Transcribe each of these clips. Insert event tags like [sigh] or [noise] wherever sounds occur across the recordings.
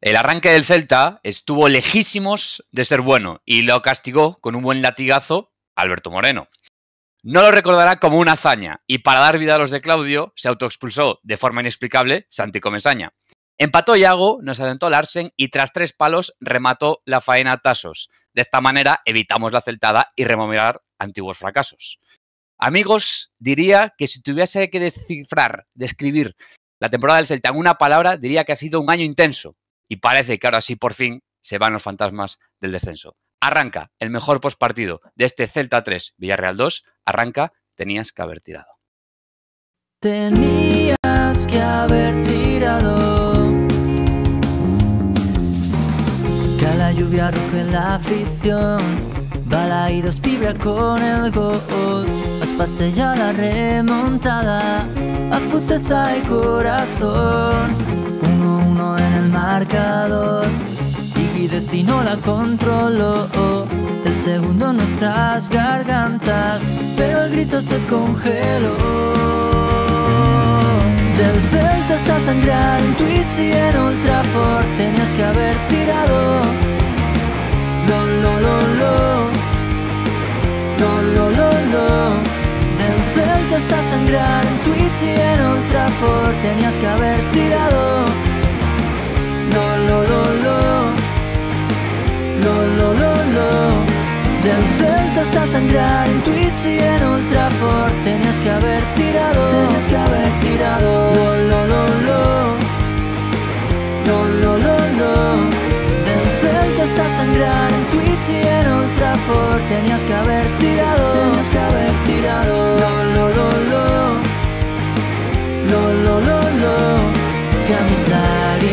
El arranque del Celta estuvo lejísimos de ser bueno y lo castigó con un buen latigazo Alberto Moreno. No lo recordará como una hazaña y para dar vida a los de Claudio se autoexpulsó de forma inexplicable Santi Comesaña. Empató Iago, nos alentó Larsen y tras tres palos remató la faena a Tasos. De esta manera evitamos la celtada y rememorar antiguos fracasos. Amigos, diría que si tuviese que descifrar, describir la temporada del Celta en una palabra, diría que ha sido un año intenso, y parece que ahora sí por fin se van los fantasmas del descenso. Arranca el mejor postpartido de este Celta 3 Villarreal 2. Arranca, tenías que haber tirado. Tenías que haber tirado. Que la lluvia roja en la afición. Bala y dos con el gol. Has ya la remontada. A futeza y corazón en el marcador y ti destino la controló. El segundo en nuestras gargantas, pero el grito se congeló. Del Celta está sangrando en Twitch y en Ultrafort tenías que haber tirado. Lo, lo, lo, lo. Lo, lo, lo, lo. Del Celta está sangrando en Twitch y en Ultrafort tenías que haber tirado. No lo, lo, Del Celta está sangrar en Twitch y en Ultrafort Tenías que haber tirado, tenías que haber tirado no lo, lo, lo, lo, lo, lo, lo Del Celta hasta sangrar en Twitch y en Ultrafort Tenías que haber tirado, tenías que haber tirado no lo, lo, lo, lo, lo, lo, lo, ¿qué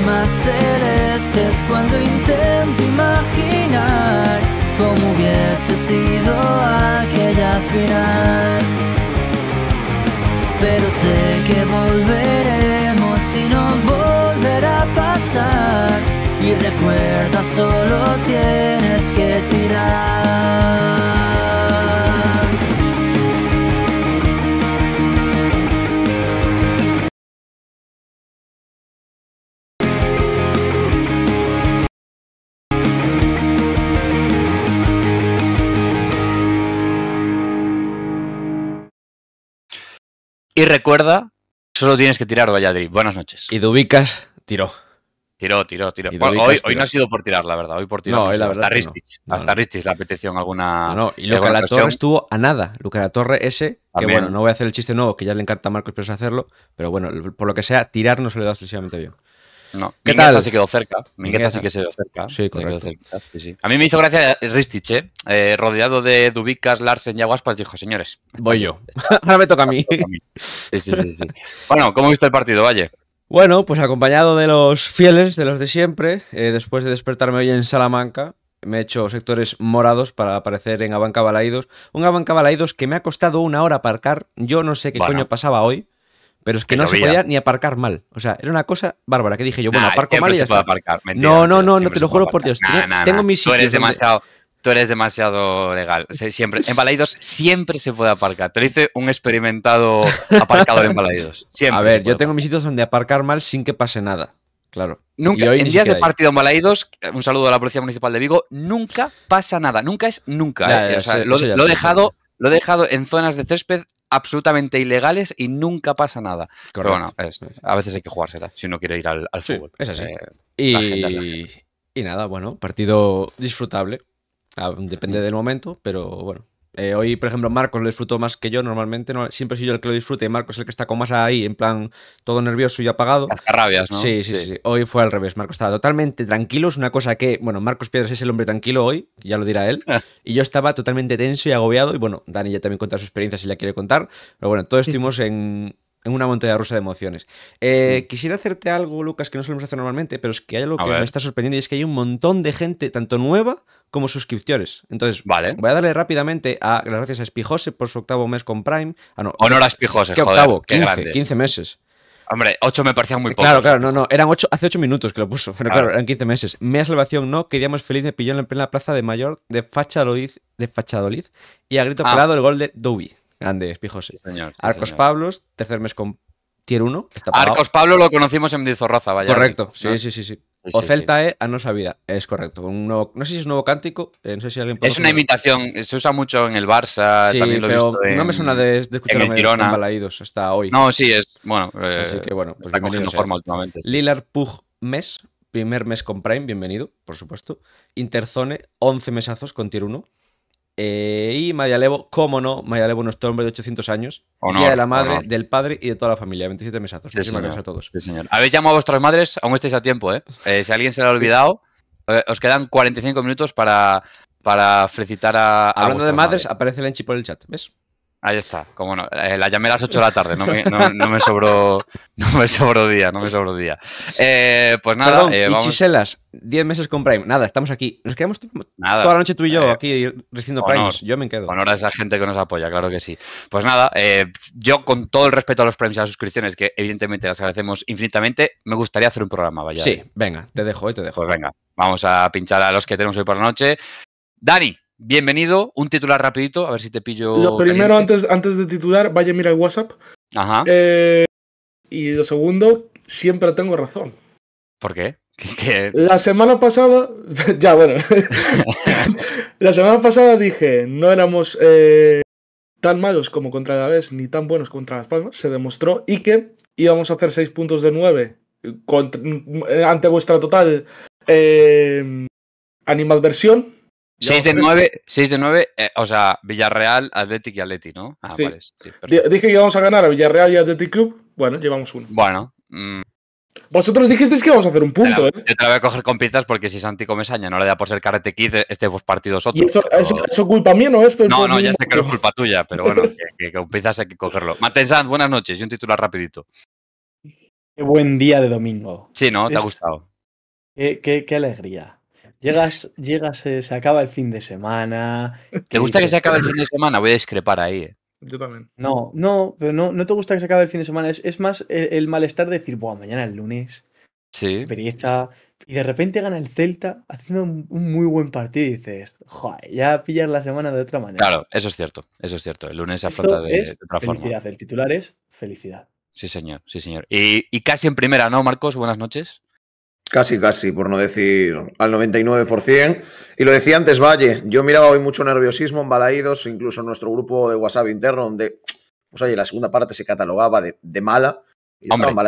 más celestes cuando intento imaginar cómo hubiese sido aquella final. Pero sé que volveremos y no volverá a pasar. Y recuerda, solo tienes que tirar. Y recuerda, solo tienes que tirar, Valladolid. Buenas noches. Y Dubicas tiró. Tiró, tiró, tiró. hoy, no ha sido por tirar, la verdad. Hoy por tirar. No, la hasta Richich. Hasta la petición alguna. No, y Luca La Torre estuvo a nada. Luca La Torre ese, eh, que bueno, no voy a hacer el chiste nuevo, que ya le encanta a Marcos Pérez hacerlo, pero bueno, por lo que sea, tirar no se le da excesivamente bien. No, ¿Qué tal? sí quedó cerca. se quedó cerca. Sí, A mí me hizo gracia Ristich, ¿eh? Eh, rodeado de Dubicas, Larsen y Aguaspas, dijo, señores. Voy yo. [laughs] Ahora me toca a mí. [laughs] bueno, ¿cómo viste el partido, Valle? Bueno, pues acompañado de los fieles, de los de siempre, eh, después de despertarme hoy en Salamanca, me he hecho sectores morados para aparecer en Abanca Un Abanca que me ha costado una hora aparcar. Yo no sé qué coño pasaba hoy. Pero es que, no se podía ni aparcar mal. O sea, era una cosa bárbara que dije yo, bueno, aparco mal y se puede Aparcar, no, no, no, no, te lo juro por Dios. tengo mis Tú eres demasiado. Tú eres demasiado legal. Siempre, en Balaidos siempre se puede aparcar. Te lo dice un experimentado aparcado en Balaidos. [laughs] Siempre A ver, yo tengo mis sitios donde aparcar mal sin que pase nada. Claro. Nunca, en días de partido en Balaidos, un saludo a la Policía Municipal de Vigo, nunca pasa nada. Nunca es nunca. he dejado, lo he dejado en zonas de césped absolutamente ilegales y nunca pasa nada. Pero bueno, a veces hay que jugársela si uno quiere ir al, fútbol. Eh, y nada, bueno, partido disfrutable. Ah, depende mm. del momento, pero bueno, eh, hoy, por ejemplo, Marcos lo disfruto más que yo. Normalmente no, siempre soy yo el que lo disfrute y Marcos es el que está con más ahí, en plan todo nervioso y apagado. rabias, ¿no? Sí, sí, sí, Hoy fue al revés. Marcos estaba totalmente tranquilo. Es una cosa que, bueno, Marcos Piedras es el hombre tranquilo hoy, ya lo dirá él. [laughs] y yo estaba totalmente tenso y agobiado. Y bueno, Dani ya también cuenta su experiencia si la quiere contar. Pero bueno, todos estuvimos en en una montaña rusa de emociones. Eh, mm. quisiera hacerte algo, Lucas, que no solemos hacer normalmente, pero es que hay algo que me está sorprendiendo y es que hay un montón de gente, tanto nueva como suscriptores. Entonces, vale. voy a darle rápidamente a las gracias a Espijose por su octavo mes con Prime. Ah, no, Honor a Espijose, ¿qué octavo? Qué 15, 15 meses. Hombre, 8 me parecía muy eh, pocos. Claro, claro, no, no. Eran 8, hace 8 minutos que lo puso, pero claro, eran 15 meses. Mea Salvación no, queríamos feliz de pillón en plena plaza de Mayor de Fachadolid, de Fachadolid y a grito ah. pelado el gol de Dobby. Grande, pijos. Sí, Arcos Pablos, tercer mes con Tier 1. Arcos Pablo lo conocimos en Dizorraza, vaya. Correcto, sí, sí, sí, sí. O E a no sabida, es correcto. no sé si es nuevo cántico, eh, no sé si alguien Es una imitación, se usa mucho en el Barça, también lo he visto no me suena de, escuchar en, los Balaídos hasta hoy. No, sí, es, bueno, eh, Así que bueno, pues está cogiendo forma últimamente. Lilar Pug Mes, primer mes con Prime, bienvenido, por supuesto. Interzone, 11 mesazos con Tier 1. Eh, y Mayalevo, cómo no, Mayalevo, nuestro hombre de 800 años, día de la madre, del padre y de toda la familia. 27 mesazos. Muchísimas gracias a todos. señor. Habéis llamado a vuestras madres, aún estáis a tiempo, ¿eh? eh si alguien se lo ha olvidado, eh, os quedan 45 minutos para, para felicitar a. Hablando de madres, aparece Lenchi por el chat, ¿ves? Ahí está, como no. Eh, la llamé a las 8 de la tarde, no me, sobró no me sobró día, no me sobró día. Eh, pues nada, Perdón, 10 eh, meses con Prime. Nada, estamos aquí. Nos quedamos toda la noche tú y yo aquí recibiendo Primes. Yo me quedo. Honor a esa gente que nos apoya, claro que sí. Pues nada, yo con todo el respeto a los Primes y a las suscripciones, que evidentemente las agradecemos infinitamente, me gustaría hacer un programa, vaya. Sí, venga, te dejo, te dejo. Pues venga, vamos a pinchar a los que tenemos hoy por la noche. Dani, Bienvenido, un titular rapidito, a ver si te pillo. Lo primero, antes, antes de titular, vaya a mirar el WhatsApp. Ajá. Eh, y lo segundo, siempre tengo razón. ¿Por qué? [laughs] La semana pasada, [laughs] ya bueno, [laughs] la semana pasada dije, no éramos eh, tan malos como contra la vez ni tan buenos contra Las Palmas, se demostró, y que íbamos a hacer 6 puntos de 9 eh, ante vuestra total eh, animadversión 6 de 9, 6 de 9 eh, o sea, Villarreal, Atlético y Atleti, ¿no? Ah, Dije que íbamos a ganar a Villarreal y Atletic Club. Bueno, llevamos uno. Bueno. Mm. Vosotros dijisteis que vamos a hacer un punto, ¿eh? Yo te la voy a coger con pizzas porque si Santi Comesaña no le da por ser carrete kid, eh, este pues, partido es otro. Eso, es culpa mía no es. Pues, no, no, ya sé que es culpa tuya, pero bueno, que, con pizzas hay que cogerlo. Maten buenas noches y un titular rapidito. Qué buen día de domingo. Sí, ¿no? ¿Te ha gustado? qué alegría. Llegas, llegas, eh, se acaba el fin de semana. ¿Te gusta que se acabe el [laughs] fin de semana? Voy a discrepar ahí. Eh. Yo también. No, no, pero no, no te gusta que se acabe el fin de semana. Es, más e, el, malestar de decir, bueno, mañana es lunes. Sí. y de repente gana el Celta haciendo un, muy buen partido y dices, joder, ya pillas la semana de otra manera. Claro, eso es cierto, eso es cierto. El lunes afronta de, es de, felicidad. El titular es felicidad. Sí, señor, sí, señor. y casi en primera, ¿no, Marcos? Buenas noches. Casi, casi, por no decir al 99%. Y lo decía antes Valle, yo miraba hoy mucho nerviosismo en Balaídos, incluso en nuestro grupo de WhatsApp interno, donde, pues la segunda parte se catalogaba de, mala. Y yo, estaba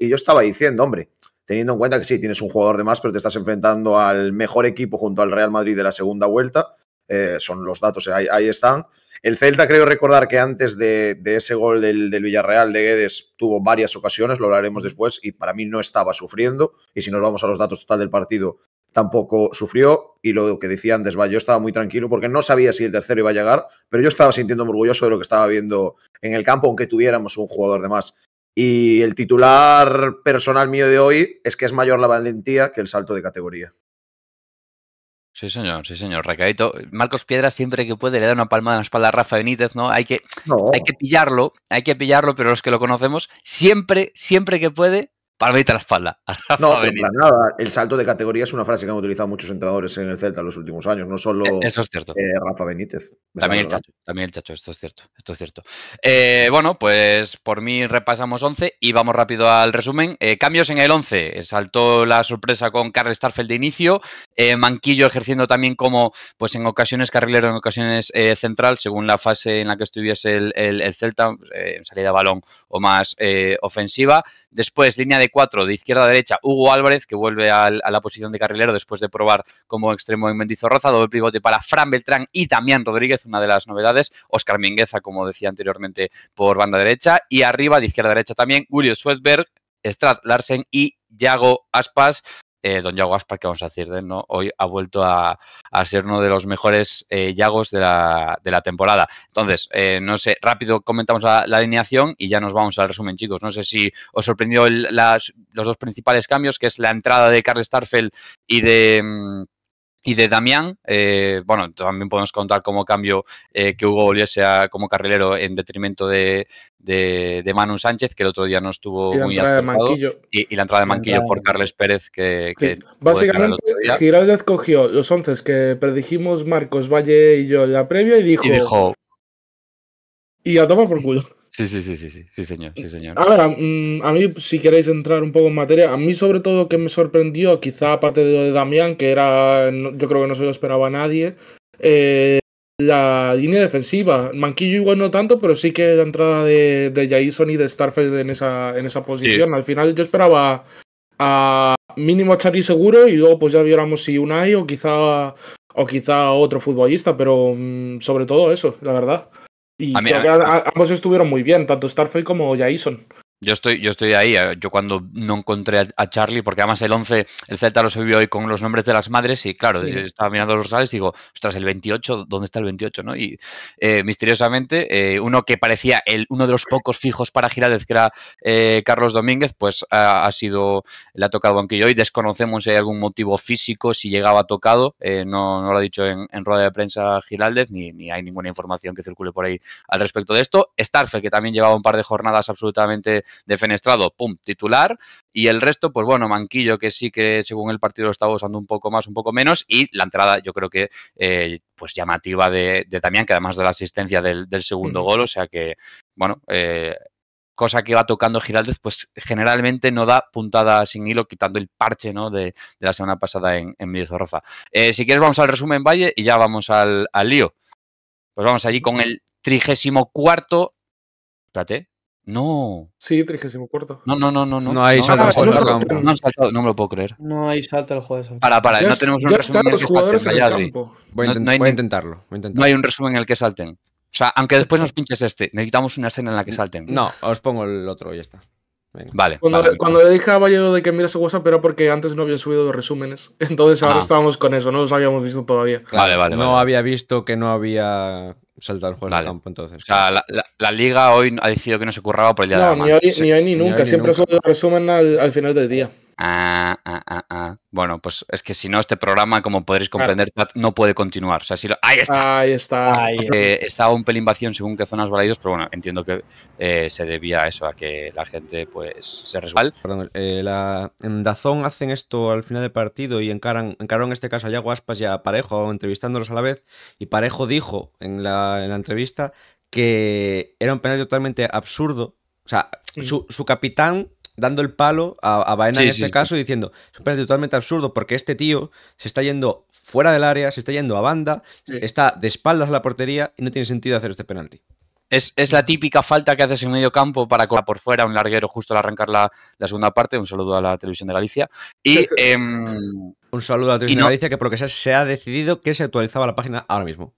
estaba diciendo, hombre, teniendo en cuenta que sí, tienes un jugador de más, pero te estás enfrentando al mejor equipo junto al Real Madrid de la segunda vuelta. Eh, son los datos, ahí, ahí están. El Celta, creo recordar que antes de, ese gol del, Villarreal de Guedes tuvo varias ocasiones, lo hablaremos después, y para mí no estaba sufriendo. Y si nos vamos a los datos total del partido, tampoco sufrió. Y lo que decía antes, yo estaba muy tranquilo porque no sabía si el tercero iba a llegar, pero yo estaba sintiendo orgulloso de lo que estaba viendo en el campo, aunque tuviéramos un jugador de más. Y el titular personal mío de hoy es que es mayor la valentía que el salto de categoría. Sí, señor, sí, señor. Recadito. Marcos Piedra siempre que puede le da una palmada en la espalda a Rafa Benítez, ¿no? Hay que, no. Hay que pillarlo, hay que pillarlo, pero los que lo conocemos, siempre, siempre que puede, para la espalda. [laughs] No, nada. El salto de categoría es una frase que han utilizado muchos entrenadores en el Celta en los últimos años, no solo e, eh, Rafa Benítez. También el, chacho, también el Chacho, esto es cierto. Esto es cierto. Eh, bueno, pues por mí repasamos 11 y vamos rápido al resumen. Eh, cambios en el 11. Saltó la sorpresa con Carl Starfeld de inicio, Manquillo ejerciendo también como, pues en ocasiones carrilero, en ocasiones central, según la fase en la que estuviese el, Celta, en salida balón o más ofensiva. Después, línea de 4 de izquierda a derecha, Hugo Álvarez, que vuelve a la posición de carrilero después de probar como extremo en Mendizorroza, doble pivote para Fran Beltrán y también Rodríguez, una de las novedades, Oscar Mingueza, como decía anteriormente, por banda derecha, y arriba, de izquierda a derecha también, Julio Swedberg, Strad Larsen y Yago Aspas, eh, don Yago Aspar, que vamos a decir de ¿no? Hoy ha vuelto a, ser uno de los mejores eh, de la, de la, temporada. Entonces, eh, no sé, rápido comentamos la, alineación y ya nos vamos al resumen, chicos. No sé si os sorprendió los dos principales cambios, que es la entrada de Carl Starfeld y de... Mm, y de Damián, eh, bueno, también podemos contar como cambio eh, que Hugo volviese a, como carrilero en detrimento de, Manu Sánchez, que el otro día no estuvo muy acertado. Y, la entrada de Manquillo por Carles Pérez, que... Básicamente, Giraldez cogió los once que predijimos Marcos, Valle y yo en la previa y dijo... Y dijo... Y a tomar por culo. Sí, sí, sí, sí, sí, señor, sí, A ver, mm, a, mí, si queréis entrar un poco en materia, a mí sobre todo que me sorprendió, quizá aparte de de lo Damián, que era, yo creo que no se lo esperaba a nadie, eh, la línea defensiva. Manquillo igual no tanto, pero sí que la entrada de, de Jason y de Starfield en esa, en esa posición. Al final yo esperaba a mínimo a Charlie seguro y luego pues ya viéramos si Unai o quizá, o quizá otro futbolista, pero mm, sobre todo eso, la verdad. Y ambos estuvieron muy bien, tanto Starfleet como Jason. Yo estoy, yo estoy ahí. Eh, yo cuando no encontré a, Charlie, porque además el 11, el Celta lo subió hoy con los nombres de las madres, y claro, estaba mirando los rosales y digo, ostras, el 28, ¿dónde está el 28? ¿no? Y eh, misteriosamente, eh, uno que parecía el, uno de los pocos fijos para Giraldez, que era Carlos Domínguez, pues ha, sido, le ha tocado banquillo hoy. Desconocemos si hay algún motivo físico, si llegaba tocado. no, no lo ha dicho en, rueda de prensa Giraldez, ni, ni hay ninguna información que circule por ahí al respecto de esto. Starfe, que también llevaba un par de jornadas absolutamente defenestrado, pum, titular. Y el resto, pues bueno, Manquillo, que sí que según el partido lo estaba usando un poco más, un poco menos. Y la entrada, yo creo que, eh, pues llamativa de, de que además de la asistencia del, segundo gol, o sea que, bueno, eh, cosa que va tocando Giraldez, pues generalmente no da puntada sin hilo, quitando el parche ¿no? de, la semana pasada en, en Zorroza. Eh, si quieres, vamos al resumen, Valle, y ya vamos al, al lío. Pues vamos allí con el trigésimo cuarto. Espérate, no. Sí, 34. No, no, no, no. No, no hay salto al juego del campo. No, me lo puedo creer. No hay salto al juego de campo. Para, para, ya no tenemos un resumen en el que salten. Voy, a, no, no voy a intentarlo, voy a intentarlo. No hay un resumen en el que salten. O sea, aunque después nos pinches este, necesitamos una escena en la que salten. No, os pongo el otro y ya está. Cuando, le dije a Valle de que mira su WhatsApp era porque antes no había subido los resúmenes. [laughs] Entonces ahora ah. estábamos con eso, no los habíamos visto todavía. No había visto que no había saltado el juego de entonces. O sea, la, liga hoy ha decidido que no se curraba por el día de la ni ni nunca. Siempre nunca. resumen al final del día. Ah, ah, ah, ah, bueno, pues es que si no, este programa, como podréis comprender, no puede continuar. O sea, ¡Ahí está! Ahí está. estaba un pelín vacío según qué zonas validos, pero bueno, entiendo que eh, se debía a eso, a que la gente pues se resbal. Perdón, eh, en Dazón hacen esto al final del partido y encaran, encaron en este caso a Yago pues, y a Parejo, entrevistándolos a la vez, y Parejo dijo en la, entrevista que era un penal totalmente absurdo. O sea, su capitán dando el palo a, Baena en este caso y diciendo, es un totalmente absurdo porque este tío se está yendo fuera del área, se está yendo a banda, está de espaldas a la portería y no tiene sentido hacer este penalti. Es, la típica falta que haces en medio campo para correr por fuera un larguero justo al arrancar la, segunda parte. Un saludo a la televisión de Galicia. Y, em, un saludo a la televisión de Galicia que por lo que sea se ha decidido que se actualizaba la página ahora mismo.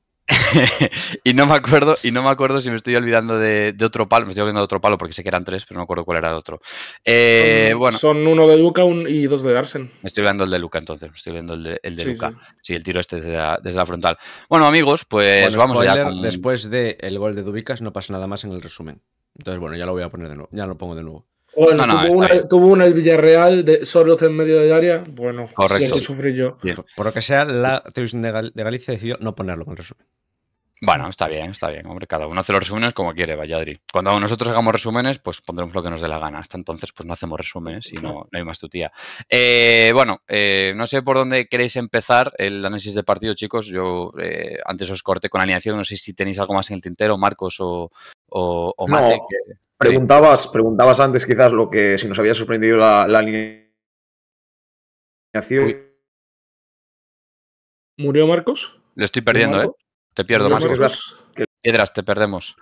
[laughs] y no me acuerdo, y no me acuerdo si me estoy olvidando de, otro palo. Me estoy olvidando de otro palo porque sé que eran tres, pero no me acuerdo cuál era el otro. Eh, son, bueno. Son uno de Luca y dos de Darsen Me estoy olvidando el de Luca entonces. Me estoy olvidando el de, el Luca. Sí. el tiro este desde la, frontal. Bueno, amigos, pues vamos allá. Después del gol de Dubicas no pasa nada más en el resumen. Entonces, bueno, ya lo voy a poner de nuevo. Ya lo pongo de nuevo. Bueno, tuvo, una, el Villarreal de Soros en medio de área. Bueno, Correcto. yo. Por, lo que sea, la televisión de, Galicia decidió no ponerlo en resumen. Bueno, está bien, está bien, hombre. Cada uno hace los resúmenes como quiere, Valladri. Cuando nosotros hagamos resúmenes, pues pondremos lo que nos dé la gana. Hasta entonces, pues no hacemos resúmenes y no, no hay más tutía. tía. Eh, bueno, eh, no sé por dónde queréis empezar el análisis de partido, chicos. Yo eh, antes os corté con alineación. No sé si tenéis algo más en el tintero, Marcos o, o, no, preguntabas, preguntabas antes quizás lo que si nos había sorprendido la, la alineación. ¿Murió Marcos? Lo estoy perdiendo, ¿eh? Te pierdo, más Marcos. Piedras, te perdemos.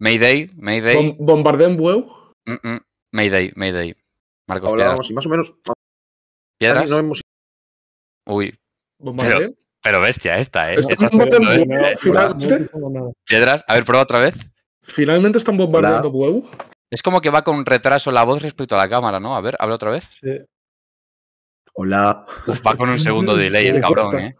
Mayday, Mayday. Bombardeo en Bueu? Mm, mm. Mayday, Mayday. Marcos, Hola, piedras. más o menos. Ah, ¿Piedras? Uy. Pero, bestia esta, ¿eh? Piedras, a ver, prueba otra vez. Finalmente están bombardeando huevo. Es como que va con retraso la voz respecto a la cámara, ¿no? A ver, habla otra vez. Sí. Hola. va con un segundo [laughs] delay, el cabrón, ¿eh?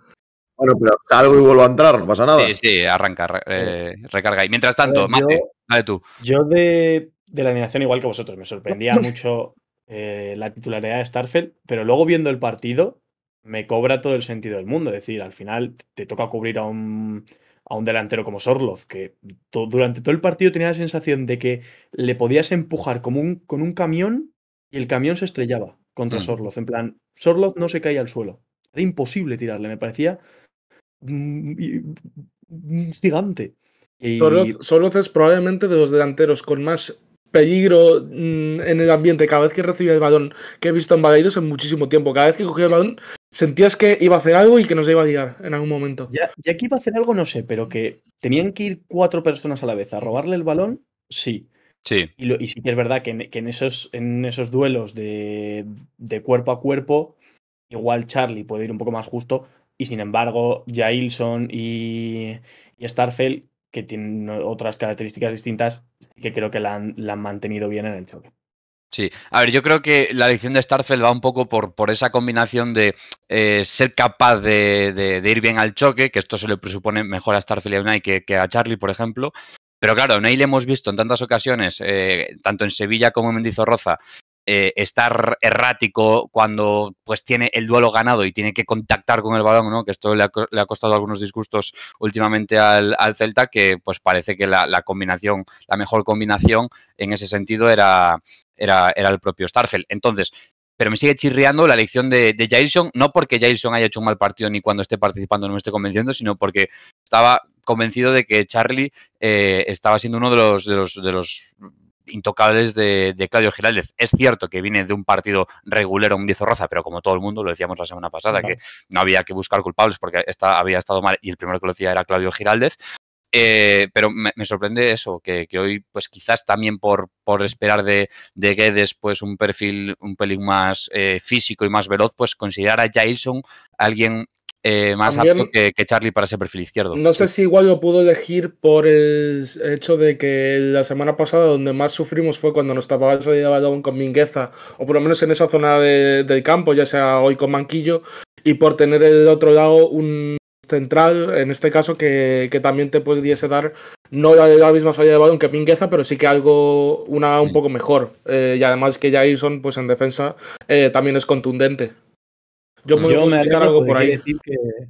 Bueno, pero salgo y vuelvo a entrar, no pasa nada. Sí, sí, arranca, eh, eh, recarga. Y mientras tanto, Mate, tú. Yo de, la animación, igual que vosotros, me sorprendía [laughs] mucho eh, la titularidad de Starfield, pero luego viendo el partido, me cobra todo el sentido del mundo. Es decir, al final te toca cubrir a un, a un delantero como Sorloz, que durante todo el partido tenía la sensación de que le podías empujar como un, con un camión y el camión se estrellaba contra mm. Sorloth. Sorloz. En plan, Sorloz no se caía al suelo. Era imposible tirarle, me parecía Mm, mm, gigante. Y... es probablemente de los delanteros con más peligro mm, en el ambiente cada vez que recibía el balón que he visto en Baleidos en muchísimo tiempo. Cada vez que cogía el balón sentías que iba a hacer algo y que nos iba a liar en algún momento. Ya, aquí que iba a hacer algo no sé, pero que tenían que ir cuatro personas a la vez a robarle el balón, sí. Sí. Y, sí que es verdad que en, que en esos, en esos duelos de, de cuerpo a cuerpo, igual Charlie puede ir un poco más justo, y sin embargo, Jailson y, y que tienen otras características distintas, que creo que la han, mantenido bien en el choque. Sí, a ver, yo creo que la elección de Starfell va un poco por, por esa combinación de eh, ser capaz de, ir bien al choque, que esto se le presupone mejor a Starfell y a Unai que, a Charlie, por ejemplo. Pero claro, a Unai le hemos visto en tantas ocasiones, eh, tanto en Sevilla como en Mendizorroza, eh, estar errático cuando pues tiene el duelo ganado y tiene que contactar con el balón, ¿no? Que esto le ha, costado algunos disgustos últimamente al, Celta, que pues parece que la, combinación, la mejor combinación en ese sentido era, era, era el propio Starfield. Entonces, pero me sigue chirriando la elección de, de no porque Jason haya hecho un mal partido ni cuando esté participando no me esté convenciendo, sino porque estaba convencido de que Charlie eh, estaba siendo uno de los, de los, de los intocables de, Claudio Giraldez. Es cierto que viene de un partido regulero, un Roza, pero como todo el mundo, lo decíamos la semana pasada, que no había que buscar culpables porque esta había estado mal y el primero que lo decía era Claudio Giraldez. Eh, pero me, sorprende eso, que, hoy, pues quizás también por, por esperar de, de Guedes, pues, un perfil un pelín más eh, físico y más veloz, pues considerar a Jason alguien eh, más alto que, Charlie para ese perfil izquierdo. No sé si igual lo pudo elegir por el hecho de que la semana pasada donde más sufrimos fue cuando nos tapaba el salida de balón con Mingueza, o por lo menos en esa zona del campo, ya sea hoy con Manquillo, y por tener el otro lado un central, en este caso, que, también te pudiese dar no la, misma salida de balón que Mingueza pero sí que algo, una un mm. poco mejor. Eh, y además que Jason, pues en defensa, eh, también es contundente. Yo, me, por ahí. Decir que, o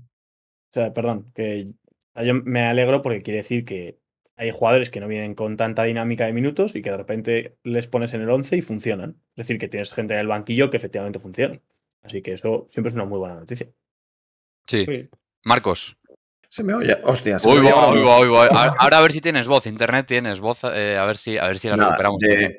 sea, perdón, que ah, yo me alegro porque quiere decir que hay jugadores que no vienen con tanta dinámica de minutos y que de repente les pones en el 11 y funcionan. Es decir, que tienes gente en el banquillo que efectivamente funciona. Así que eso siempre es una muy buena noticia. sí. Marcos. Se me oye. Hostia, se me oye. Ahora a ver si tienes voz, internet tienes voz, eh, a ver si, a ver si la recuperamos.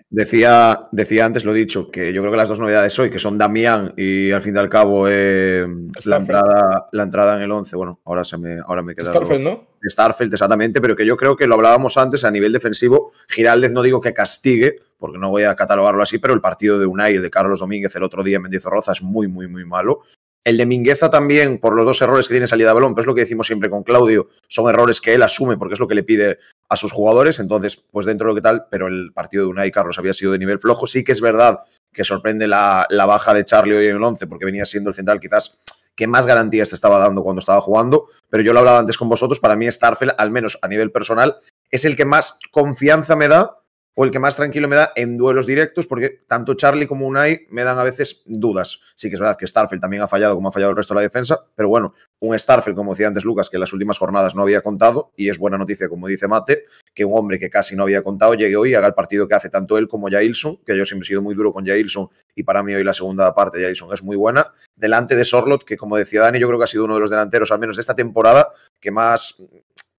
decía, decía antes, lo he dicho, que yo creo que las dos novedades hoy, que son Damián y al fin y al cabo eh, la, entrada, la entrada en el 11, bueno, ahora se me, ahora me queda. Starfield, ¿no? Starfield, exactamente, pero que yo creo que lo hablábamos antes a nivel defensivo. Giraldez no digo que castigue, porque no voy a catalogarlo así, pero el partido de Unai, el de Carlos Domínguez el otro día en Mendizorroza es muy, muy, muy malo. El de Mingueza también, por los dos errores que tiene salida de balón, pero es lo que decimos siempre con Claudio, son errores que él asume porque es lo que le pide a sus jugadores, entonces, pues dentro de lo que tal, pero el partido de Unai Carlos había sido de nivel flojo. Sí que es verdad que sorprende la, baja de Charlie hoy en el 11, porque venía siendo el central quizás que más garantías te estaba dando cuando estaba jugando, pero yo lo hablaba antes con vosotros, para mí Starfield, al menos a nivel personal, es el que más confianza me da o el que más tranquilo me da en duelos directos, porque tanto Charlie como Unai me dan a veces dudas. Sí que es verdad que Starfield también ha fallado como ha fallado el resto de la defensa, pero bueno, un Starfield, como decía antes Lucas, que en las últimas jornadas no había contado, y es buena noticia, como dice Mate, que un hombre que casi no había contado llegue hoy y haga el partido que hace tanto él como Jailson, que yo siempre he sido muy duro con Jailson, y para mí hoy la segunda parte de Jailson es muy buena, delante de Sorlot, que como decía Dani, yo creo que ha sido uno de los delanteros, al menos de esta temporada, que más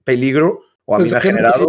peligro o a mí pues me ha generado.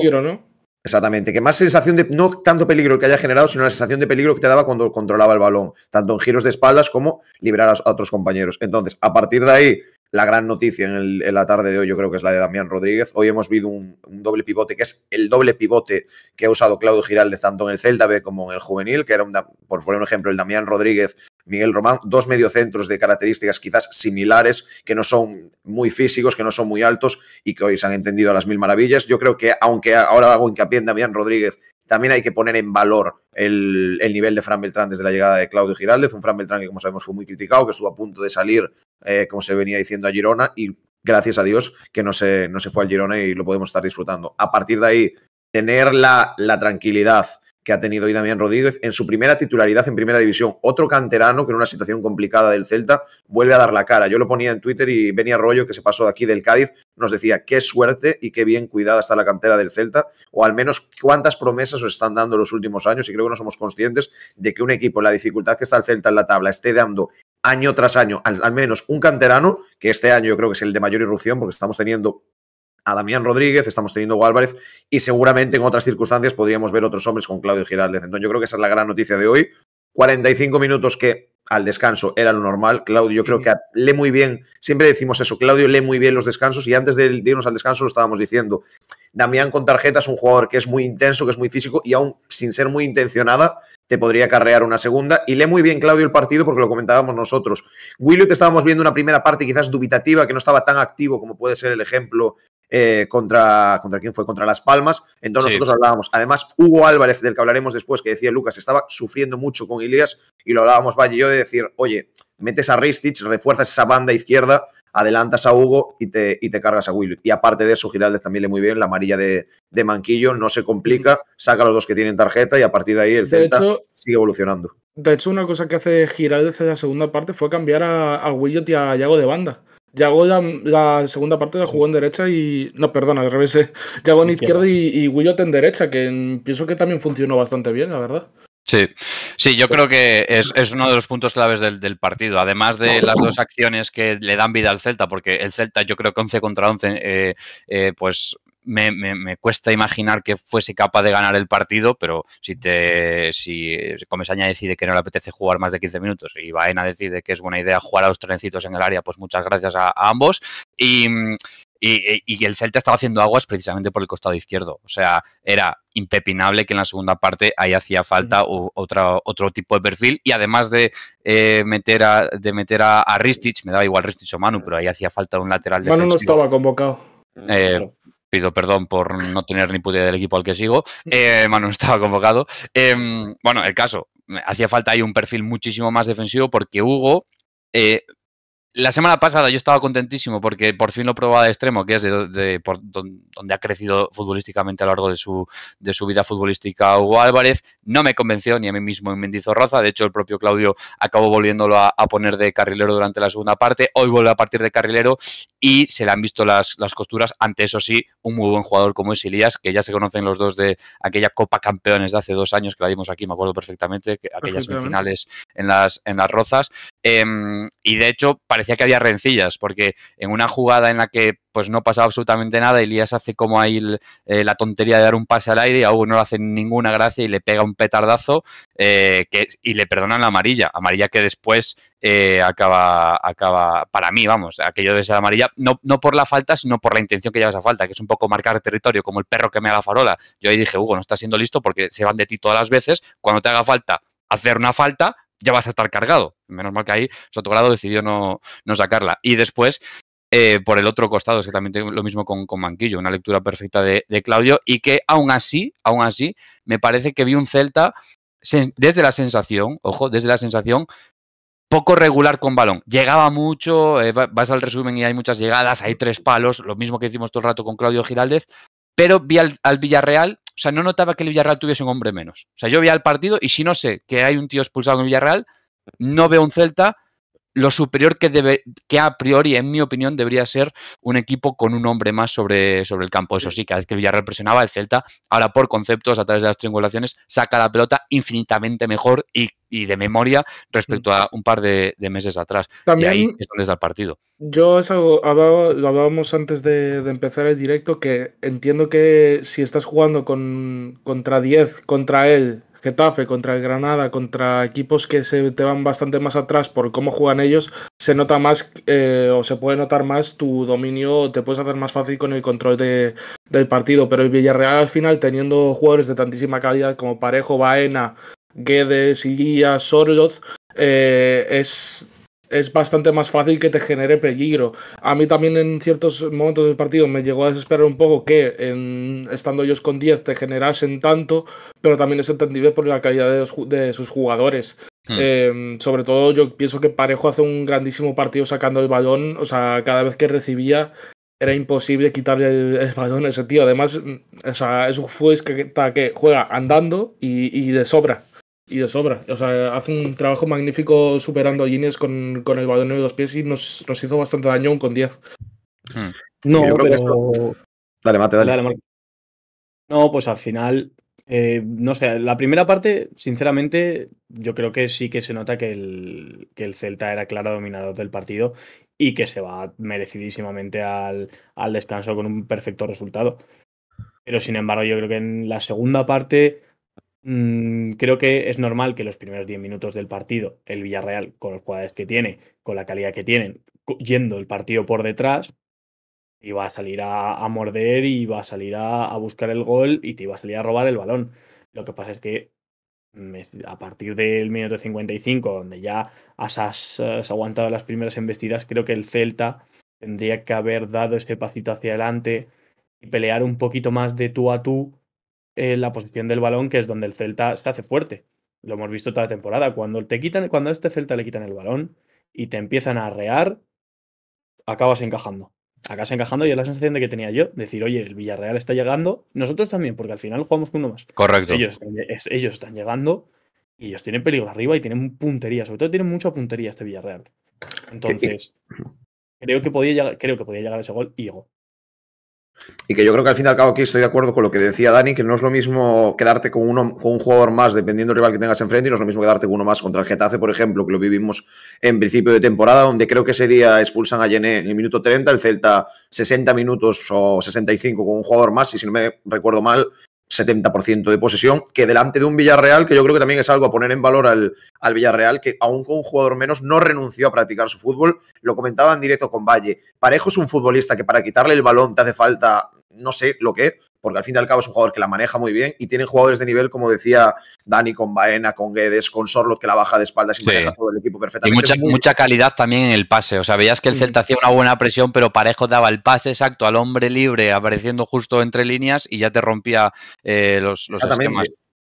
Exactamente, que más sensación de, no tanto peligro que haya generado, sino la sensación de peligro que te daba cuando controlaba el balón, tanto en giros de espaldas como liberar a, otros compañeros. Entonces, a partir de ahí, la gran noticia en, la tarde de hoy, yo creo que es la de Damián Rodríguez. Hoy hemos visto un, doble pivote, que es el doble pivote que ha usado Claudio Giralde, tanto en el Celta B como en el juvenil, que era, por poner un ejemplo, el Damián Rodríguez Miguel Román, dos mediocentros de características quizás similares, que no son muy físicos, que no son muy altos y que hoy se han entendido a las mil maravillas. Yo creo que, aunque ahora hago hincapié en Damián Rodríguez, también hay que poner en valor el, nivel de Fran Beltrán desde la llegada de Claudio Giraldez, un Fran Beltrán que, como sabemos, fue muy criticado, que estuvo a punto de salir, eh, como se venía diciendo, a Girona y gracias a Dios que no se, no se fue al Girona y lo podemos estar disfrutando. A partir de ahí, tener la, la tranquilidad, que ha tenido hoy Damián Rodríguez en su primera titularidad en primera división. Otro canterano que en una situación complicada del Celta vuelve a dar la cara. Yo lo ponía en Twitter y venía rollo que se pasó de aquí del Cádiz, nos decía qué suerte y qué bien cuidada está la cantera del Celta, o al menos cuántas promesas os están dando los últimos años. Y creo que no somos conscientes de que un equipo, la dificultad que está el Celta en la tabla, esté dando año tras año, al, al menos un canterano, que este año yo creo que es el de mayor irrupción, porque estamos teniendo a Damián Rodríguez, estamos teniendo a Álvarez y seguramente en otras circunstancias podríamos ver otros hombres con Claudio Giraldez. Entonces yo creo que esa es la gran noticia de hoy. 45 minutos que al descanso era lo normal. Claudio yo creo que lee muy bien, siempre decimos eso, Claudio lee muy bien los descansos y antes de irnos al descanso lo estábamos diciendo. Damián con tarjeta es un jugador que es muy intenso, que es muy físico y aún sin ser muy intencionada te podría carrear una segunda. Y lee muy bien Claudio el partido porque lo comentábamos nosotros. William te estábamos viendo una primera parte quizás dubitativa, que no estaba tan activo como puede ser el ejemplo eh, contra, contra quién fue, contra Las Palmas. Entonces nosotros hablábamos. Además, Hugo Álvarez, del que hablaremos después, que decía Lucas, estaba sufriendo mucho con Ilias y lo hablábamos Valle yo de decir, oye, metes a Ristich, refuerzas esa banda izquierda, adelantas a Hugo y te, y te cargas a Will. Y aparte de eso, Giraldez también le muy bien, la amarilla de, Manquillo, no se complica, mm. saca a los dos que tienen tarjeta y a partir de ahí el Celta sigue evolucionando. De hecho, una cosa que hace Giraldez en la segunda parte fue cambiar a, a y a Yago de banda. Yago la, la, segunda parte la jugó en derecha y. No, perdona, al revés. Yago eh. en izquierda, y, Willot en derecha, que pienso que también funcionó bastante bien, la verdad. Sí, sí, yo creo que es, uno de los puntos claves del, partido. Además de las dos acciones que le dan vida al Celta, porque el Celta, yo creo que 11 contra 11, eh, eh, pues me, cuesta imaginar que fuese capaz de ganar el partido, pero si te eh, Comesaña decide que no le apetece jugar más de 15 minutos y Baena decide que es buena idea jugar a los trencitos en el área, pues muchas gracias a, ambos. Y, el Celta estaba haciendo aguas precisamente por el costado izquierdo. O sea, era impepinable que en la segunda parte ahí hacía falta otro tipo de perfil. Y además de eh, meter a, de meter a, Ristich, me daba igual Ristich o Manu, pero ahí hacía falta un lateral Manu no estaba convocado. Eh, pido perdón por no tener ni puta del equipo al que sigo. Eh, Manu estaba convocado. Em, bueno, el caso, hacía falta ahí un perfil muchísimo más defensivo porque Hugo. Eh, la semana pasada yo estaba contentísimo porque por fin lo probaba de extremo, que es de, donde ha crecido futbolísticamente a lo largo de su, de su vida futbolística Hugo Álvarez. No me convenció ni a mí mismo en Mendizorroza. De hecho, el propio Claudio acabó volviéndolo a, poner de carrilero durante la segunda parte. Hoy vuelve a partir de carrilero y se le han visto las, las costuras ante eso sí un muy buen jugador como es Ilias que ya se conocen los dos de aquella Copa Campeones de hace dos años que la vimos aquí, me acuerdo perfectamente, aquellas semifinales en las, en las Rozas. Em, y de hecho parecía que había rencillas, porque en una jugada en la que pues no pasaba absolutamente nada. Elías hace como ahí eh, la tontería de dar un pase al aire y a Hugo no le hace ninguna gracia y le pega un petardazo eh, que, y le perdonan la amarilla. Amarilla que después eh, acaba, acaba, para mí, vamos, aquello de ser amarilla, no, por la falta, sino por la intención que lleva esa falta, que es un poco marcar territorio, como el perro que me haga farola. Yo ahí dije, Hugo, no estás siendo listo porque se van de ti todas las veces. Cuando te haga falta hacer una falta, ya vas a estar cargado. Menos mal que ahí Sotogrado decidió no, no sacarla. Y después eh, por el otro costado, es que también tengo lo mismo con, Manquillo, una lectura perfecta de, Claudio y que aún así, aún así, me parece que vi un Celta desde la sensación, ojo, desde la sensación poco regular con balón. Llegaba mucho, eh, vas al resumen y hay muchas llegadas, hay tres palos, lo mismo que hicimos todo el rato con Claudio Giraldez, pero vi al, Villarreal, o sea, no notaba que el Villarreal tuviese un hombre menos. O sea, yo vi al partido y si no sé que hay un tío expulsado en Villarreal, no veo un Celta lo superior que, debe, que a priori, en mi opinión, debería ser un equipo con un hombre más sobre, sobre el campo. Eso sí, cada vez que Villarreal presionaba, el Celta, ahora por conceptos, a través de las triangulaciones, saca la pelota infinitamente mejor y, de memoria respecto mm. a un par de, meses atrás. y ahí es donde está el partido. Yo es algo, lo hablábamos antes de, empezar el directo, que entiendo que si estás jugando con, contra 10, contra él, Getafe, contra el Granada, contra equipos que se te van bastante más atrás por cómo juegan ellos, se nota más eh, o se puede notar más tu dominio, te puedes hacer más fácil con el control de, del partido. Pero el Villarreal al final, teniendo jugadores de tantísima calidad como Parejo, Baena, Guedes, Guía, Sorloz, eh, es es bastante más fácil que te genere peligro. A mí también en ciertos momentos del partido me llegó a desesperar un poco que en, estando ellos con 10 te generasen tanto, pero también es entendible por la calidad de, sus jugadores. Hmm. Em, sobre todo yo pienso que Parejo hace un grandísimo partido sacando el balón, o sea, cada vez que recibía era imposible quitarle el, balón a ese tío. Además, mm, o sea, es un futbolista que, que juega andando y de sobra y de sobra. O sea, hace un trabajo magnífico superando a Gines con, el balón de dos pies y nos, nos hizo bastante daño un con 10. Hmm. No, pero... Dale, mate, dale. No, pues al final, eh, no sé, la primera parte, sinceramente, yo creo que sí que se nota que el, que el Celta era claro dominador del partido y que se va merecidísimamente al, al descanso con un perfecto resultado. Pero sin embargo, yo creo que en la segunda parte Mm, creo que es normal que los primeros 10 minutos del partido, el Villarreal, con los jugadores que tiene, con la calidad que tienen, yendo el partido por detrás, iba a salir a, morder y iba a salir a, buscar el gol y te iba a salir a robar el balón. Lo que pasa es que mm, a partir del minuto 55, donde ya has, has aguantado las primeras embestidas, creo que el Celta tendría que haber dado ese pasito hacia adelante y pelear un poquito más de tú a tú eh, la posición del balón, que es donde el Celta se hace fuerte. Lo hemos visto toda la temporada. Cuando, te quitan, cuando a este Celta le quitan el balón y te empiezan a rear acabas encajando. Acabas encajando y es la sensación de que tenía yo. Decir, oye, el Villarreal está llegando, nosotros también, porque al final jugamos con uno más. Correcto. Ellos, están llegando y ellos tienen peligro arriba y tienen puntería, sobre todo tienen mucha puntería este Villarreal. Entonces, creo que podía llegar, creo que podía llegar ese gol y llegó. Y que yo creo que al fin y al cabo aquí estoy de acuerdo con lo que decía Dani, que no es lo mismo quedarte con, con un jugador más dependiendo del rival que tengas enfrente, y no es lo mismo quedarte con uno más contra el Getafe, por ejemplo, que lo vivimos en principio de temporada, donde creo que ese día expulsan a Yenne en el minuto 30, el Celta 60 minutos o 65 con un jugador más, y si no me recuerdo mal, 70% de posesión, que delante de un Villarreal, que yo creo que también es algo a poner en valor al, al, Villarreal, que aún con un jugador menos no renunció a practicar su fútbol. Lo comentaba en directo con Valle. Parejo es un futbolista que para quitarle el balón te hace falta, no sé lo que, porque al fin y al cabo es un jugador que la maneja muy bien y tiene jugadores de nivel, como decía Dani, con Baena, con Guedes, con Sorlo que la baja de espaldas y maneja todo el equipo perfectamente. Y mucha, calidad también en el pase. O sea, veías que el Celta hacía una buena presión, pero Parejo daba el pase exacto al hombre libre, apareciendo justo entre líneas y ya te rompía eh, los, los esquemas.